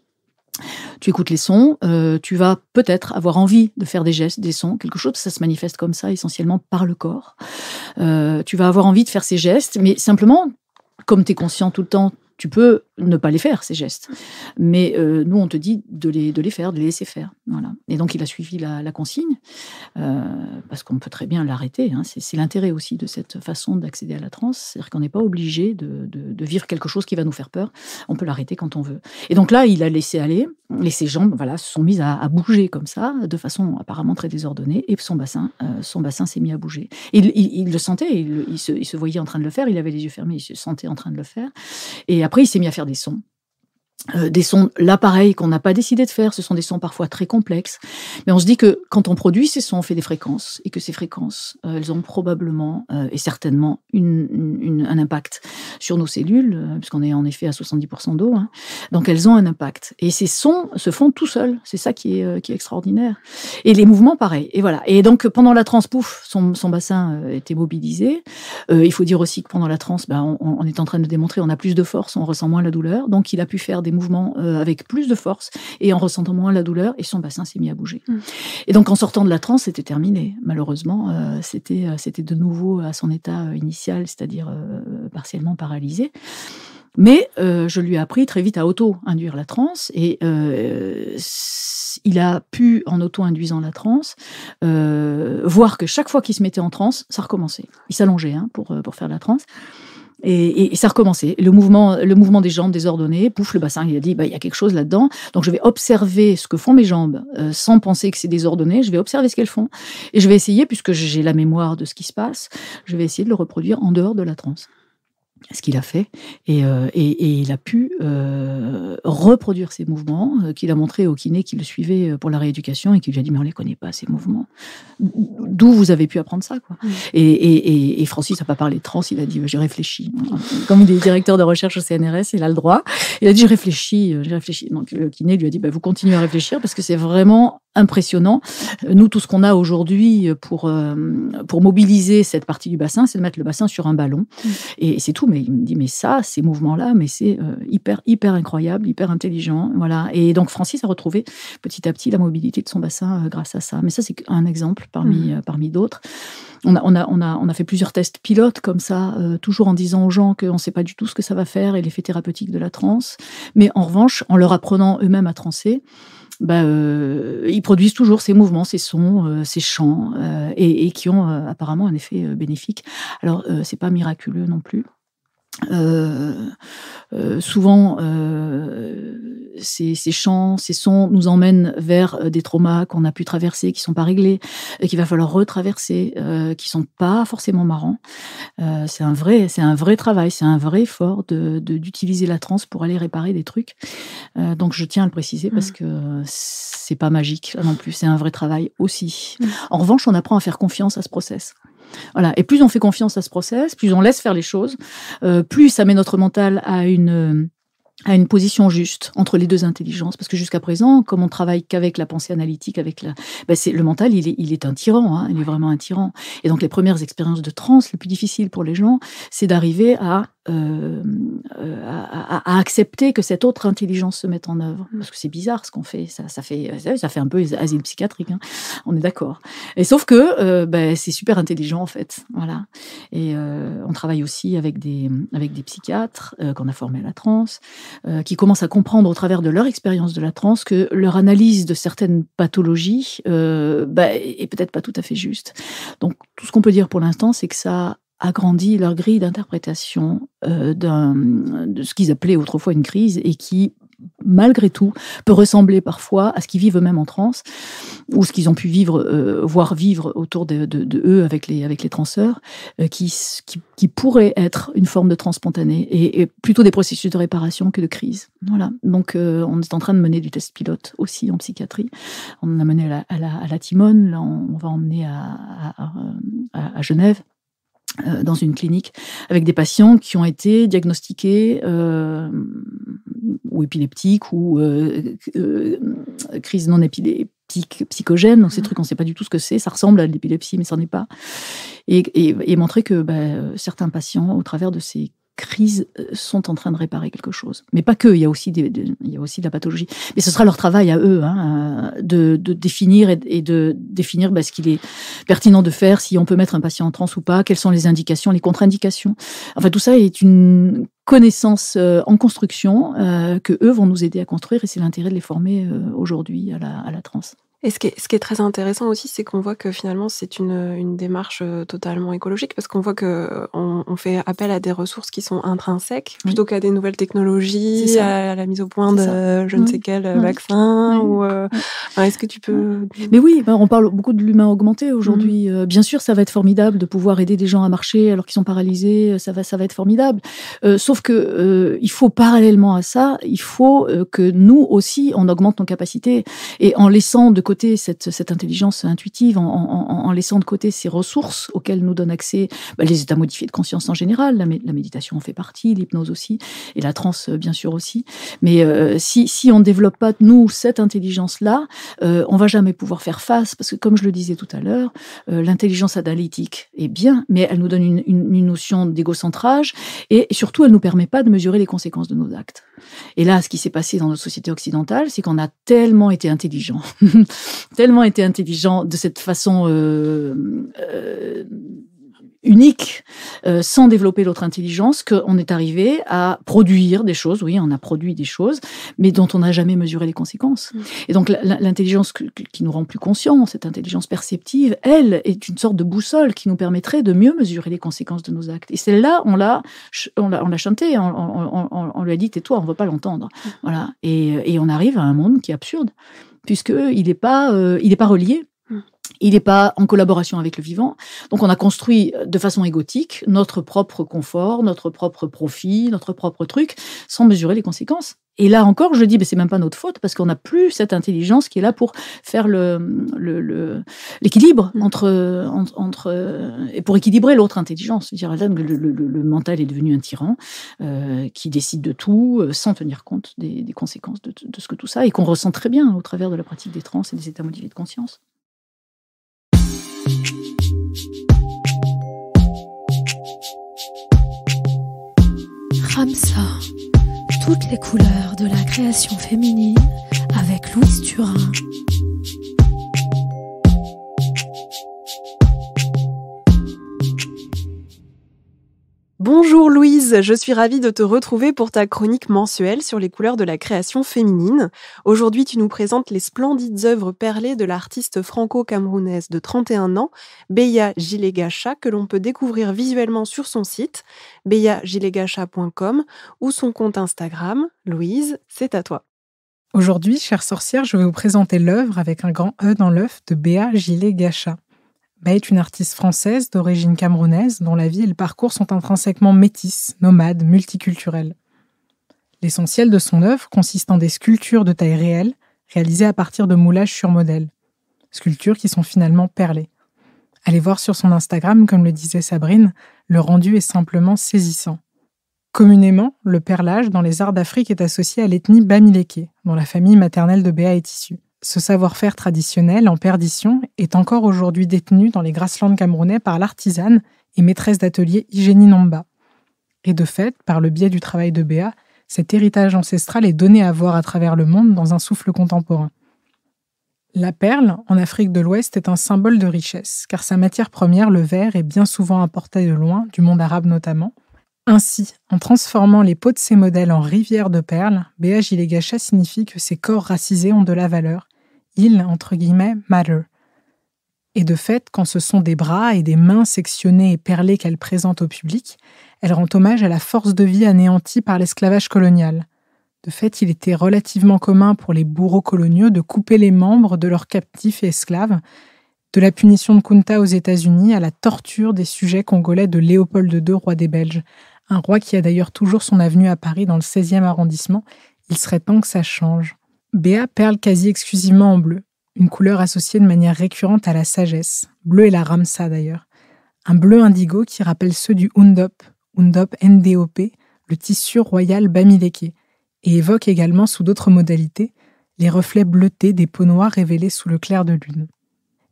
tu écoutes les sons, euh, tu vas peut-être avoir envie de faire des gestes, des sons, quelque chose, ça se manifeste comme ça essentiellement par le corps. Euh, tu vas avoir envie de faire ces gestes, mais simplement, comme tu es conscient tout le temps tu peux ne pas les faire, ces gestes. Mais euh, nous, on te dit de les, de les faire, de les laisser faire. Voilà. Et donc, il a suivi la, consigne, euh, parce qu'on peut très bien l'arrêter. Hein. C'est l'intérêt aussi de cette façon d'accéder à la transe. C'est-à-dire qu'on n'est pas obligé de, de, vivre quelque chose qui va nous faire peur. On peut l'arrêter quand on veut. Et donc là, il a laissé aller, et ses jambes voilà, se sont mises à, bouger comme ça, de façon apparemment très désordonnée, et son bassin euh, son bassin s'est mis à bouger. Et il, le sentait, il se, il, se, voyait en train de le faire, il avait les yeux fermés, il se sentait en train de le faire. Et après, il s'est mis à faire des sons. Euh, des sons, l'appareil qu'on n'a pas décidé de faire, ce sont des sons parfois très complexes, mais on se dit que quand on produit ces sons, on fait des fréquences, et que ces fréquences, euh, elles ont probablement euh, et certainement une, un impact sur nos cellules, puisqu'on est en effet à 70% d'eau, hein. donc elles ont un impact. Et ces sons se font tout seuls, c'est ça qui est, qui est extraordinaire. Et les mouvements, pareil, et voilà. Et donc pendant la transe, pouf, son, son bassin était mobilisé. il faut dire aussi que pendant la transe, ben, on, on, est en train de démontrer, on a plus de force, on ressent moins la douleur, donc il a pu faire des mouvement euh, avec plus de force et en ressentant moins la douleur et son bassin s'est mis à bouger. Mm. Et donc en sortant de la transe, c'était terminé. Malheureusement, euh, c'était euh, c'était de nouveau à son état initial, c'est-à-dire partiellement paralysé. Mais je lui ai appris très vite à auto-induire la transe et il a pu, en auto-induisant la transe, voir que chaque fois qu'il se mettait en transe, ça recommençait. Il s'allongeait hein, pour, pour faire la transe. Et, et, ça recommençait. Le mouvement, le mouvement des jambes désordonnées, pouf, le bassin, il a dit, bah, il y a quelque chose là-dedans. Donc je vais observer ce que font mes jambes euh, sans penser que c'est désordonné. Je vais observer ce qu'elles font. Et je vais essayer, puisque j'ai la mémoire de ce qui se passe, je vais essayer de le reproduire en dehors de la transe ce qu'il a fait. Et, euh, et, il a pu euh, reproduire ces mouvements euh, qu'il a montré au kiné qui le suivait pour la rééducation et qui lui a dit Mais on ne les connaît pas, ces mouvements. D'où vous avez pu apprendre ça quoi. Mm. Et, et, Francis n'a pas parlé de trans, il a dit bah, J'ai réfléchi. Comme il est directeur de recherche au CNRS, il a le droit. Il a dit J'ai réfléchi, j'ai réfléchi. Donc le kiné lui a dit bah, Vous continuez à réfléchir parce que c'est vraiment impressionnant. Nous, tout ce qu'on a aujourd'hui pour, pour mobiliser cette partie du bassin, c'est de mettre le bassin sur un ballon. Mm. Et c'est tout il me dit mais ça, ces mouvements-là, mais c'est euh, hyper hyper incroyable, hyper intelligent, voilà. Et donc Francis a retrouvé petit à petit la mobilité de son bassin euh, grâce à ça. Mais ça c'est un exemple parmi mmh. euh, parmi d'autres. On a, on, a, on, a, on a fait plusieurs tests pilotes comme ça, toujours en disant aux gens qu'on ne sait pas du tout ce que ça va faire et l'effet thérapeutique de la transe. Mais en revanche, en leur apprenant eux-mêmes à trancer, bah, ils produisent toujours ces mouvements, ces sons, ces chants, et, et, qui ont apparemment un effet bénéfique. Alors, c'est pas miraculeux non plus. Euh, euh, souvent, euh, ces, chants, ces sons nous emmènent vers des traumas qu'on a pu traverser, qui sont pas réglés, et qu'il va falloir retraverser, qui sont pas forcément marrants. c'est un vrai, c'est un vrai travail, c'est un vrai effort de, d'utiliser la transe pour aller réparer des trucs. donc je tiens à le préciser parce mmh. que c'est pas magique non plus, c'est un vrai travail aussi. Mmh. En revanche, on apprend à faire confiance à ce process. Et plus on fait confiance à ce process, plus on laisse faire les choses, euh, plus ça met notre mental à une euh, à une position juste entre les deux intelligences. Parce que jusqu'à présent, comme on travaille qu'avec la pensée analytique, avec la, ben, c'est, le mental, il est, il est un tyran, hein. il est vraiment un tyran. Et donc les premières expériences de trans le plus difficile pour les gens, c'est d'arriver à euh, euh à, à, accepter que cette autre intelligence se mette en œuvre. Mm. Parce que c'est bizarre ce qu'on fait. Ça, ça fait. ça fait un peu asile psychiatrique, hein. on est d'accord. Et sauf que euh, ben, c'est super intelligent en fait. Voilà. Et euh, on travaille aussi avec des, avec des psychiatres qu'on a formés à la transe, qui commencent à comprendre au travers de leur expérience de la transe que leur analyse de certaines pathologies ben, est peut-être pas tout à fait juste. Donc tout ce qu'on peut dire pour l'instant, c'est que ça agrandi leur grille d'interprétation euh, de ce qu'ils appelaient autrefois une crise et qui, malgré tout, peut ressembler parfois à ce qu'ils vivent eux-mêmes en transe ou ce qu'ils ont pu vivre, euh, voir vivre autour de, avec les, avec les transeurs, euh, qui, qui, pourrait être une forme de trans spontanée et, plutôt des processus de réparation que de crise. Voilà. Donc, on est en train de mener du test pilote aussi en psychiatrie. On a mené à la, Timone, là, on va emmener à Genève. Euh, dans une clinique avec des patients qui ont été diagnostiqués euh, ou épileptiques ou euh, euh, crise non épileptique psychogène, donc ces mmh. trucs on ne sait pas du tout ce que c'est, ça ressemble à l'épilepsie mais ça n'est pas, et, et, montrer que bah, certains patients au travers de ces crises euh, sont en train de réparer quelque chose. Mais pas que, il y a aussi, des, de, il y a aussi de la pathologie. Mais ce sera leur travail à eux hein, euh, de, de, définir et, de définir bah, ce qu'il est pertinent de faire, si on peut mettre un patient en transe ou pas, quelles sont les indications, les contre-indications. Enfin, tout ça est une connaissance euh, en construction que eux vont nous aider à construire et c'est l'intérêt de les former aujourd'hui à la, à la transe. Et ce qui, est, très intéressant aussi, c'est qu'on voit que finalement, c'est une, démarche euh, totalement écologique, parce qu'on voit qu'on euh, on fait appel à des ressources qui sont intrinsèques, plutôt qu'à des nouvelles technologies, à, la mise au point de je ne sais mmh. quel mmh. vaccin. Mmh. Ou, euh, Est-ce que tu peux... Mais oui, ben, on parle beaucoup de l'humain augmenté aujourd'hui. Bien sûr, ça va être formidable de pouvoir aider des gens à marcher alors qu'ils sont paralysés, ça va, ça va être formidable. sauf que il faut parallèlement à ça, il faut que nous aussi, on augmente nos capacités. Et en laissant de côté cette, intelligence intuitive, en, laissant de côté ces ressources auxquelles nous donnent accès bah, les états modifiés de conscience en général, la, la méditation en fait partie, l'hypnose aussi, et la transe euh, bien sûr aussi. Mais euh, si, on ne développe pas, nous, cette intelligence-là, on euh, on va jamais pouvoir faire face, parce que comme je le disais tout à l'heure, l'intelligence analytique est bien, mais elle nous donne une, notion d'égocentrage, et surtout, elle ne nous permet pas de mesurer les conséquences de nos actes. Et là, ce qui s'est passé dans notre société occidentale, c'est qu'on a tellement été intelligent tellement été intelligent de cette façon euh, euh, unique, euh, sans développer l'autre intelligence, qu'on est arrivé à produire des choses. Oui, on a produit des choses, mais dont on n'a jamais mesuré les conséquences. Mm. Et donc l'intelligence qui nous rend plus conscients, cette intelligence perceptive, elle est une sorte de boussole qui nous permettrait de mieux mesurer les conséquences de nos actes. Et celle-là, on l'a, on l'a, chantée, on, lui a dit tais-toi, on ne veut pas l'entendre. Mm. Voilà. Et, et on arrive à un monde qui est absurde il n'est pas, euh, il pas relié il n'est pas en collaboration avec le vivant. Donc on a construit euh, de façon égotique notre propre confort, notre propre profit, notre propre truc, sans mesurer les conséquences. Et là encore, je dis, mais ben, c'est même pas notre faute, parce qu'on n'a plus cette intelligence qui est là pour faire l'équilibre mm. entre, et pour équilibrer l'autre intelligence. Dire, le, le, mental est devenu un tyran euh, qui décide de tout euh, sans tenir compte des, conséquences de, ce que tout ça, et qu'on ressent très bien au travers de la pratique des trans et des états modifiés de conscience. Ramsa, toutes les couleurs de la création féminine avec Louise Turin. Bonjour Louise, je suis ravie de te retrouver pour ta chronique mensuelle sur les couleurs de la création féminine. Aujourd'hui, tu nous présentes les splendides œuvres perlées de l'artiste franco-camerounaise de 31 ans, Beya Gilegacha, que l'on peut découvrir visuellement sur son site, beyagilegacha.com, ou son compte Instagram. Louise, c'est à toi. Aujourd'hui, chère sorcière, je vais vous présenter l'œuvre avec un grand E dans l'œuf de Béa Gilegacha. Bah, est une artiste française d'origine camerounaise dont la vie et le parcours sont intrinsèquement métis, nomades, multiculturels. L'essentiel de son œuvre consiste en des sculptures de taille réelle réalisées à partir de moulages sur modèle, sculptures qui sont finalement perlées. Allez voir sur son Instagram, comme le disait Sabrine, le rendu est simplement saisissant. Communément, le perlage dans les arts d'Afrique est associé à l'ethnie Bamileke, dont la famille maternelle de Béa est issue ce savoir-faire traditionnel en perdition est encore aujourd'hui détenu dans les grasslands camerounais par l'artisane et maîtresse d'atelier Igénie Nomba. Et de fait, par le biais du travail de Béa, cet héritage ancestral est donné à voir à travers le monde dans un souffle contemporain. La perle, en Afrique de l'Ouest, est un symbole de richesse, car sa matière première, le verre, est bien souvent importée de loin, du monde arabe notamment. Ainsi, en transformant les peaux de ses modèles en rivières de perles, Béa gilegacha signifie que ses corps racisés ont de la valeur ils, entre guillemets, matter. Et de fait, quand ce sont des bras et des mains sectionnés et perlés qu'elle présente au public, elle rend hommage à la force de vie anéantie par l'esclavage colonial. De fait, il était relativement commun pour les bourreaux coloniaux de couper les membres de leurs captifs et esclaves, de la punition de Kunta aux États-Unis à la torture des sujets congolais de Léopold II, roi des Belges, un roi qui a d'ailleurs toujours son avenue à Paris dans le 16e arrondissement. Il serait temps que ça change. Béa perle quasi exclusivement en bleu, une couleur associée de manière récurrente à la sagesse. Bleu est la ramsa d'ailleurs. Un bleu indigo qui rappelle ceux du Undop, Undop NDOP, le tissu royal Bamileke, et évoque également sous d'autres modalités les reflets bleutés des peaux noires révélées sous le clair de lune.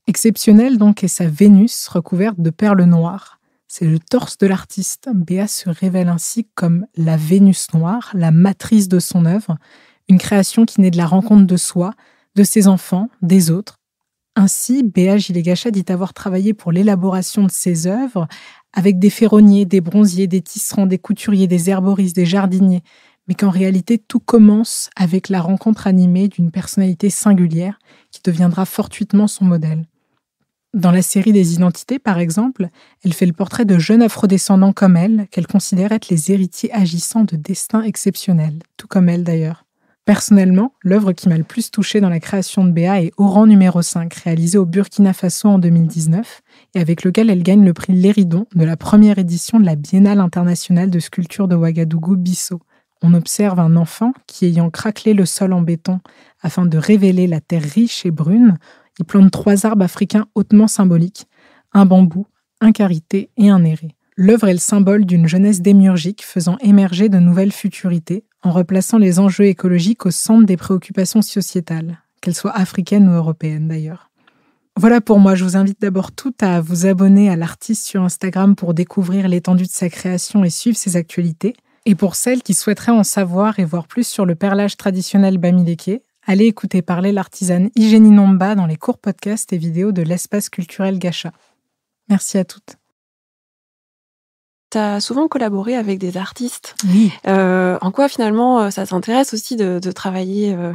Exceptionnelle donc est sa Vénus recouverte de perles noires. C'est le torse de l'artiste. Béa se révèle ainsi comme la Vénus noire, la matrice de son œuvre, une création qui naît de la rencontre de soi, de ses enfants, des autres. Ainsi, Béa Gilégacha dit avoir travaillé pour l'élaboration de ses œuvres avec des ferronniers, des bronziers, des tisserands, des couturiers, des herboristes, des jardiniers, mais qu'en réalité tout commence avec la rencontre animée d'une personnalité singulière qui deviendra fortuitement son modèle. Dans la série des identités, par exemple, elle fait le portrait de jeunes afrodescendants comme elle, qu'elle considère être les héritiers agissants de destins exceptionnels, tout comme elle d'ailleurs. Personnellement, l'œuvre qui m'a le plus touchée dans la création de Béa est Oran numéro 5, réalisé au Burkina Faso en 2019 et avec lequel elle gagne le prix Léridon de la première édition de la Biennale internationale de sculpture de Ouagadougou Bissau. On observe un enfant qui, ayant craquelé le sol en béton afin de révéler la terre riche et brune, il plante trois arbres africains hautement symboliques, un bambou, un karité et un néré. L'œuvre est le symbole d'une jeunesse démiurgique faisant émerger de nouvelles futurités, en replaçant les enjeux écologiques au centre des préoccupations sociétales, qu'elles soient africaines ou européennes d'ailleurs. Voilà pour moi, je vous invite d'abord toutes à vous abonner à l'artiste sur Instagram pour découvrir l'étendue de sa création et suivre ses actualités. Et pour celles qui souhaiteraient en savoir et voir plus sur le perlage traditionnel Bamileke, allez écouter parler l'artisane Igénie Nomba dans les courts podcasts et vidéos de l'espace culturel Gacha. Merci à toutes souvent collaboré avec des artistes. Euh, en quoi finalement euh, ça t'intéresse aussi de, travailler euh,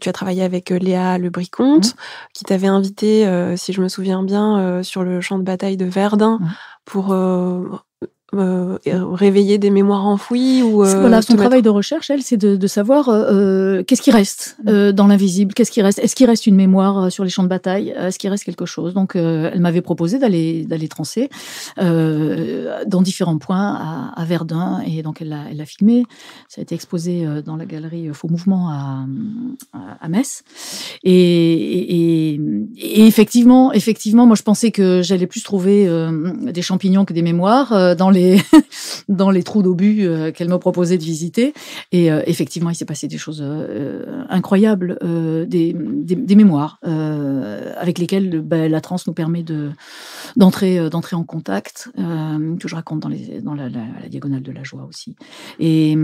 Tu as travaillé avec Léa Le Briconte, mm. qui t'avait invité, si je me souviens bien, sur le champ de bataille de Verdun mm. pour euh, euh, réveiller des mémoires enfouies ou euh, son travail de recherche elle c'est de, savoir qu'est-ce qui reste mm. dans l'invisible qu'est-ce qui reste est-ce qu'il reste une mémoire sur les champs de bataille est-ce qu'il reste quelque chose donc elle m'avait proposé d'aller d'aller dans différents points à, Verdun et donc elle l'a filmé ça a été exposé dans la galerie Faux Mouvement à, à Metz et, et, effectivement effectivement moi je pensais que j'allais plus trouver des champignons que des mémoires dans les dans les trous d'obus euh, qu'elle me proposait de visiter. Et euh, effectivement, il s'est passé des choses euh, incroyables, des, mémoires avec lesquelles bah, la trans nous permet de, d'entrer, d'entrer en contact, que je raconte dans, les, dans la, diagonale de la joie aussi. Et,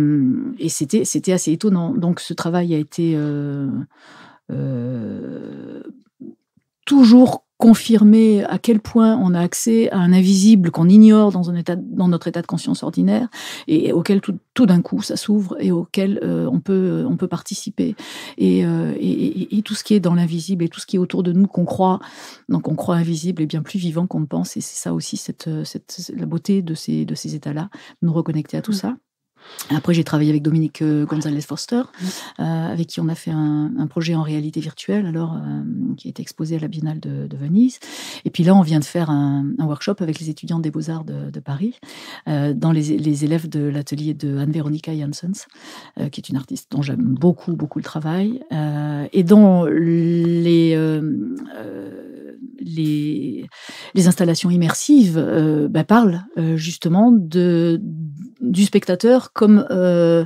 c'était, c'était assez étonnant. Donc ce travail a été toujours confirmer à quel point on a accès à un invisible qu'on ignore dans, un dans notre état de conscience ordinaire et auquel tout, d'un coup ça s'ouvre et auquel euh, on, peut, on peut participer. Euh, et, tout ce qui est dans l'invisible et tout ce qui est autour de nous qu'on croit, donc on croit invisible, est bien plus vivant qu'on ne pense. Et c'est ça aussi cette, la beauté de ces, de ces états-là, nous reconnecter à tout mm. ça. Après, j'ai travaillé avec Dominique euh, gonzález Gonzalez Foster, euh, avec qui on a fait un, projet en réalité virtuelle, alors euh, qui a été exposé à la Biennale de, Venise. Et puis là, on vient de faire un, workshop avec les étudiants des Beaux Arts de, Paris, dans les, élèves de l'atelier de Anne véronica Janssens, qui est une artiste dont j'aime beaucoup beaucoup le travail et dont les les, installations immersives euh, bah, parlent euh, justement de, du spectateur comme euh,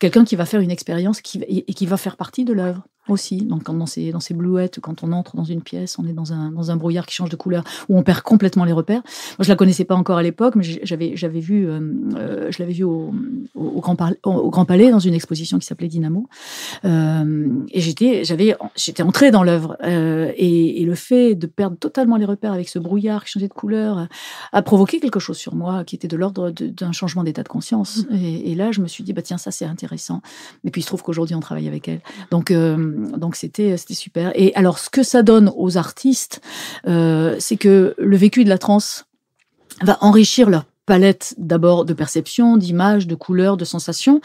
quelqu'un qui va faire une expérience qui, et qui va faire partie de l'œuvre aussi. Donc, dans ces, dans ces bluettes, quand on entre dans une pièce, on est dans un, dans un brouillard qui change de couleur, où on perd complètement les repères. Moi, je la connaissais pas encore à l'époque, mais j'avais, j'avais vu, euh, euh, je l'avais vu au, au, Grand Palais, dans une exposition qui s'appelait Dynamo. Euh, et j'étais, j'avais, j'étais entrée dans l'œuvre. Euh, et, et, le fait de perdre totalement les repères avec ce brouillard qui changeait de couleur euh, a provoqué quelque chose sur moi qui était de l'ordre d'un changement d'état de conscience. Mmh. Et, là, je me suis dit, bah tiens, ça c'est intéressant. Et puis, il se trouve qu'aujourd'hui, on travaille avec elle. Donc, euh, donc c'était euh, c'était super. Et alors ce que ça donne aux artistes, euh, c'est que le vécu de la transe va enrichir leur palette d'abord de perception, d'image de couleurs, de sensations,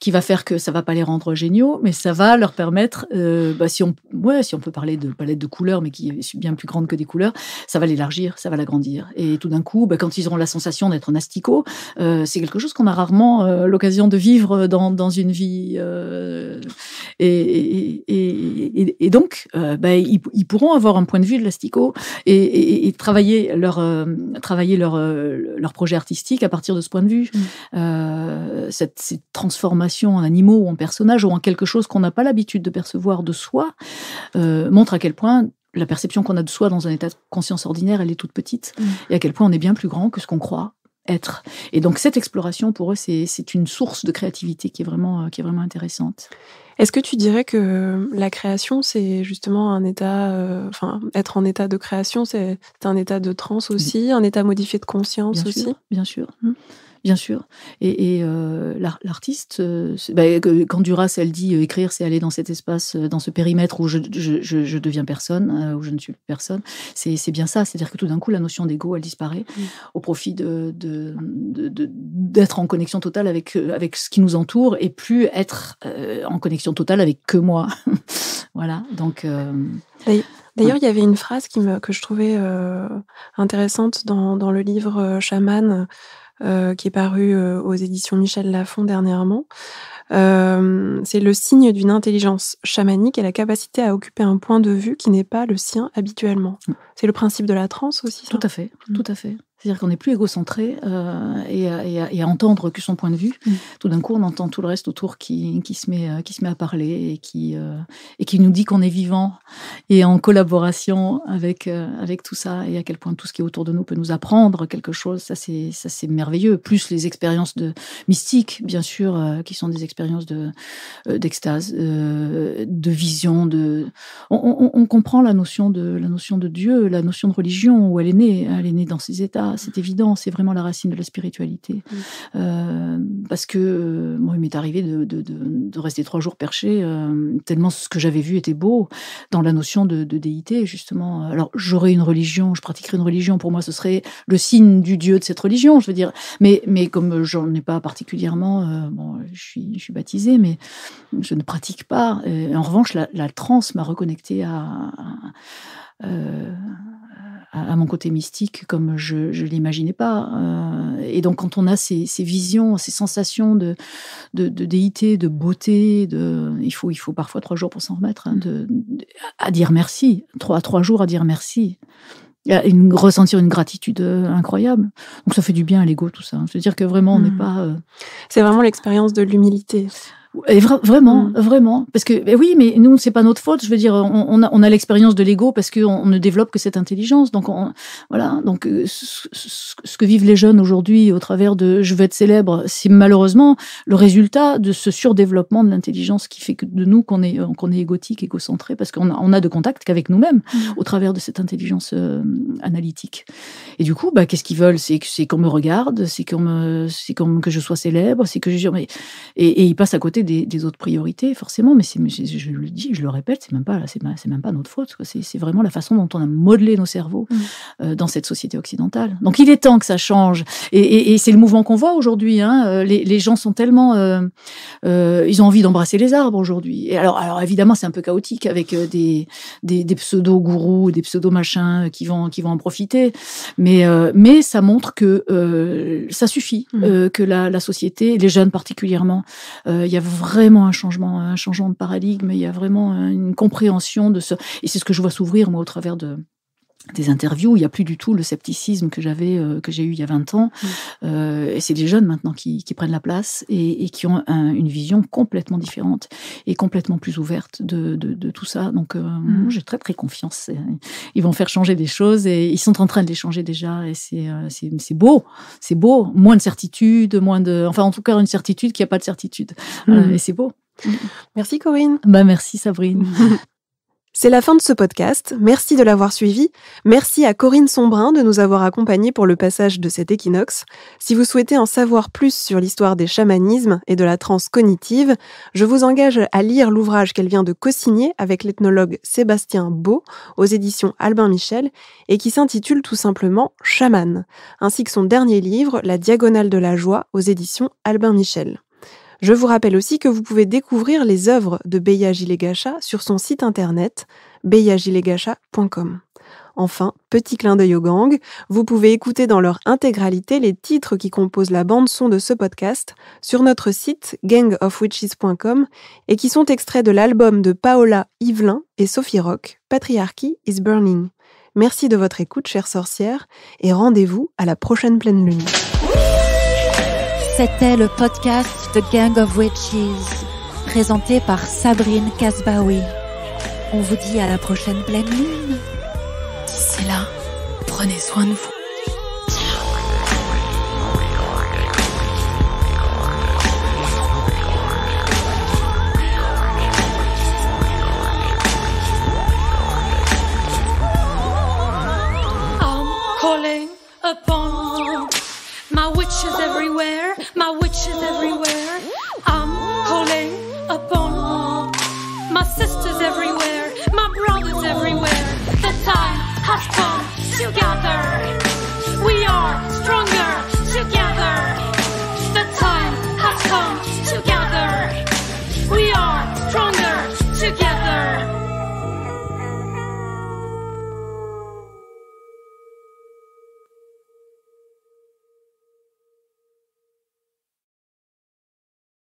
qui va faire que ça va pas les rendre géniaux, mais ça va leur permettre, euh, bah, si on, ouais, si on peut parler de palette de couleurs, mais qui est bien plus grande que des couleurs, ça va l'élargir, ça va l'agrandir. Et tout d'un coup, bah, quand ils auront la sensation d'être en asticot, euh, c'est quelque chose qu'on a rarement euh, l'occasion de vivre dans, dans une vie. Et, donc, bah, ils, pourront avoir un point de vue de l'asticot et, travailler leur, travailler leur, leur projet artistique à partir de ce point de vue. Mmh. Euh, cette, transformation en animaux ou en personnages ou en quelque chose qu'on n'a pas l'habitude de percevoir de soi euh, montre à quel point la perception qu'on a de soi dans un état de conscience ordinaire, elle est toute petite, mmh. et à quel point on est bien plus grand que ce qu'on croit être. Et donc cette exploration, pour eux, c'est une source de créativité qui est vraiment, euh, qui est vraiment intéressante. Est-ce que tu dirais que la création, c'est justement un état, euh, enfin, être en état de création, c'est un état de transe aussi, un état modifié de conscience aussi Bien sûr. Mmh bien sûr. Et, euh, l'artiste, euh, bah, quand Duras, elle dit euh, écrire, c'est aller dans cet espace, dans ce périmètre où je, je, deviens personne, où je ne suis personne, c'est bien ça. C'est-à-dire que tout d'un coup, la notion d'ego, elle disparaît mmh. au profit de d'être en connexion totale avec, avec ce qui nous entoure et plus être en connexion totale avec que moi. voilà, donc... D'ailleurs, il y avait une phrase qui me, que je trouvais intéressante dans, dans, le livre Chaman euh, qui est paru euh, aux éditions Michel Lafon dernièrement. Euh, c'est le signe d'une intelligence chamanique et la capacité à occuper un point de vue qui n'est pas le sien habituellement. Mm. C'est le principe de la transe aussi. tout à fait, mm. tout à fait. C'est-à-dire qu'on n'est plus égocentré euh, et, à, entendre que son point de vue. Mm. Tout d'un coup, on entend tout le reste autour qui, qui, se, met, euh, qui se met à parler et qui, euh, et qui nous dit qu'on est vivant et en collaboration avec, avec tout ça et à quel point tout ce qui est autour de nous peut nous apprendre quelque chose. Ça, c'est, ça, c'est merveilleux. Plus les expériences de mystiques, bien sûr, qui sont des expériences de, d'extase, de vision. De... On, on, comprend la notion de, la notion de Dieu, la notion de religion, où elle est née. Elle est née dans ces états c'est évident, c'est vraiment la racine de la spiritualité. Euh, parce que euh, moi, il m'est arrivé de, rester trois jours perché, euh, tellement ce que j'avais vu était beau, dans la notion de, déité, justement. Alors, j'aurais une religion, je pratiquerai une religion, pour moi, ce serait le signe du Dieu de cette religion, je veux dire. Mais, mais comme j'en ai pas particulièrement, bon, je suis, je baptisée, mais je ne pratique pas. en revanche, la, la transe m'a reconnectée à, à, mon côté mystique comme je ne l'imaginais pas. Euh, et donc quand on a ces, ces visions, ces sensations de, de, déité, de beauté, de, il, faut, il faut parfois trois jours pour s'en remettre, hein, de, à dire merci, trois, trois jours à dire merci. Une, ressentir une gratitude euh, incroyable. Donc ça fait du bien à l'ego tout ça. C'est-à-dire hein. que vraiment on n'est hmm. pas. Euh, C'est vraiment l'expérience de l'humilité. Et vraiment, mm. vraiment. Parce que eh oui, mais nous, c'est pas notre faute. Je veux dire, on, on a, l'expérience de l'ego parce qu'on ne développe que cette intelligence. Donc on, voilà. Donc euh, ce, que vivent les jeunes aujourd'hui au travers de je veux être célèbre, c'est malheureusement le résultat de ce surdéveloppement de l'intelligence qui fait que de nous qu'on est qu'on est égotique, égocentré, parce qu'on a, on a de contact qu'avec nous-mêmes mm. au travers de cette intelligence euh, analytique. Et du coup, bah, qu'est-ce qu'ils veulent C'est qu'on me regarde, c'est qu'on c'est que je sois célèbre, c'est que je et, et ils passent à côté des, autres priorités, forcément, mais je, je, le dis, je le répète, c'est même pas, c'est même pas notre faute. C'est vraiment la façon dont on a modelé nos cerveaux mm. euh, dans cette société occidentale. Donc il est temps que ça change. Et, c'est le mouvement qu'on voit aujourd'hui. Hein. Euh, les, gens sont tellement, euh, ils ont envie d'embrasser les arbres aujourd'hui. Et alors, évidemment, c'est un peu chaotique avec des, des, pseudo gourous, des pseudo machins qui vont, qui vont en profiter. Mais, mais ça montre que ça suffit, mm. que la, société, les jeunes particulièrement, il y a vraiment un changement, un changement de paradigme. Il y a vraiment une compréhension de ce. Et c'est ce que je vois s'ouvrir, moi, au travers de, des interviews, où il n'y a plus du tout le scepticisme que j'avais euh, que j'ai eu il y a 20 ans. Mm. Euh, et c'est des jeunes maintenant qui, prennent la place et, qui ont une vision complètement différente et complètement plus ouverte de, tout ça. Donc euh, mm. j'ai très très confiance. Ils vont faire changer des choses et ils sont en train de les changer déjà. Et c'est beau, c'est beau. Moins de certitude, moins de... Enfin en tout cas une certitude qui a pas de certitude. Mm. et c'est beau. Merci Corinne. Bah, merci Sabrine. C'est la fin de ce podcast. Merci de l'avoir suivi. Merci à Corinne Sombrin de nous avoir accompagnés pour le passage de cet équinoxe. Si vous souhaitez en savoir plus sur l'histoire des chamanismes et de la transe cognitive, je vous engage à lire l'ouvrage qu'elle vient de co-signer avec l'ethnologue Sébastien Beau aux éditions Albin Michel et qui s'intitule tout simplement Chaman, ainsi que son dernier livre La diagonale de la joie aux éditions Albin Michel. Je vous rappelle aussi que vous pouvez découvrir les œuvres de Beya Gilegacha sur son site internet beyagilegacha.com. Enfin, petit clin d'œil au gang, vous pouvez écouter dans leur intégralité les titres qui composent la bande-son de ce podcast sur notre site gangofwitches.com et qui sont extraits de l'album de Paola Yvelin et Sophie Rock, Patriarchy is Burning. Merci de votre écoute, chère sorcière, et rendez-vous à la prochaine pleine lune. C'était le podcast The Gang of Witches, présenté par Sabrine Kasbaoui. On vous dit à la prochaine pleine lune. D'ici là, prenez soin de vous. upon is everywhere. My witch is everywhere. I'm calling upon my sisters everywhere. My brothers everywhere. The time has come to gather.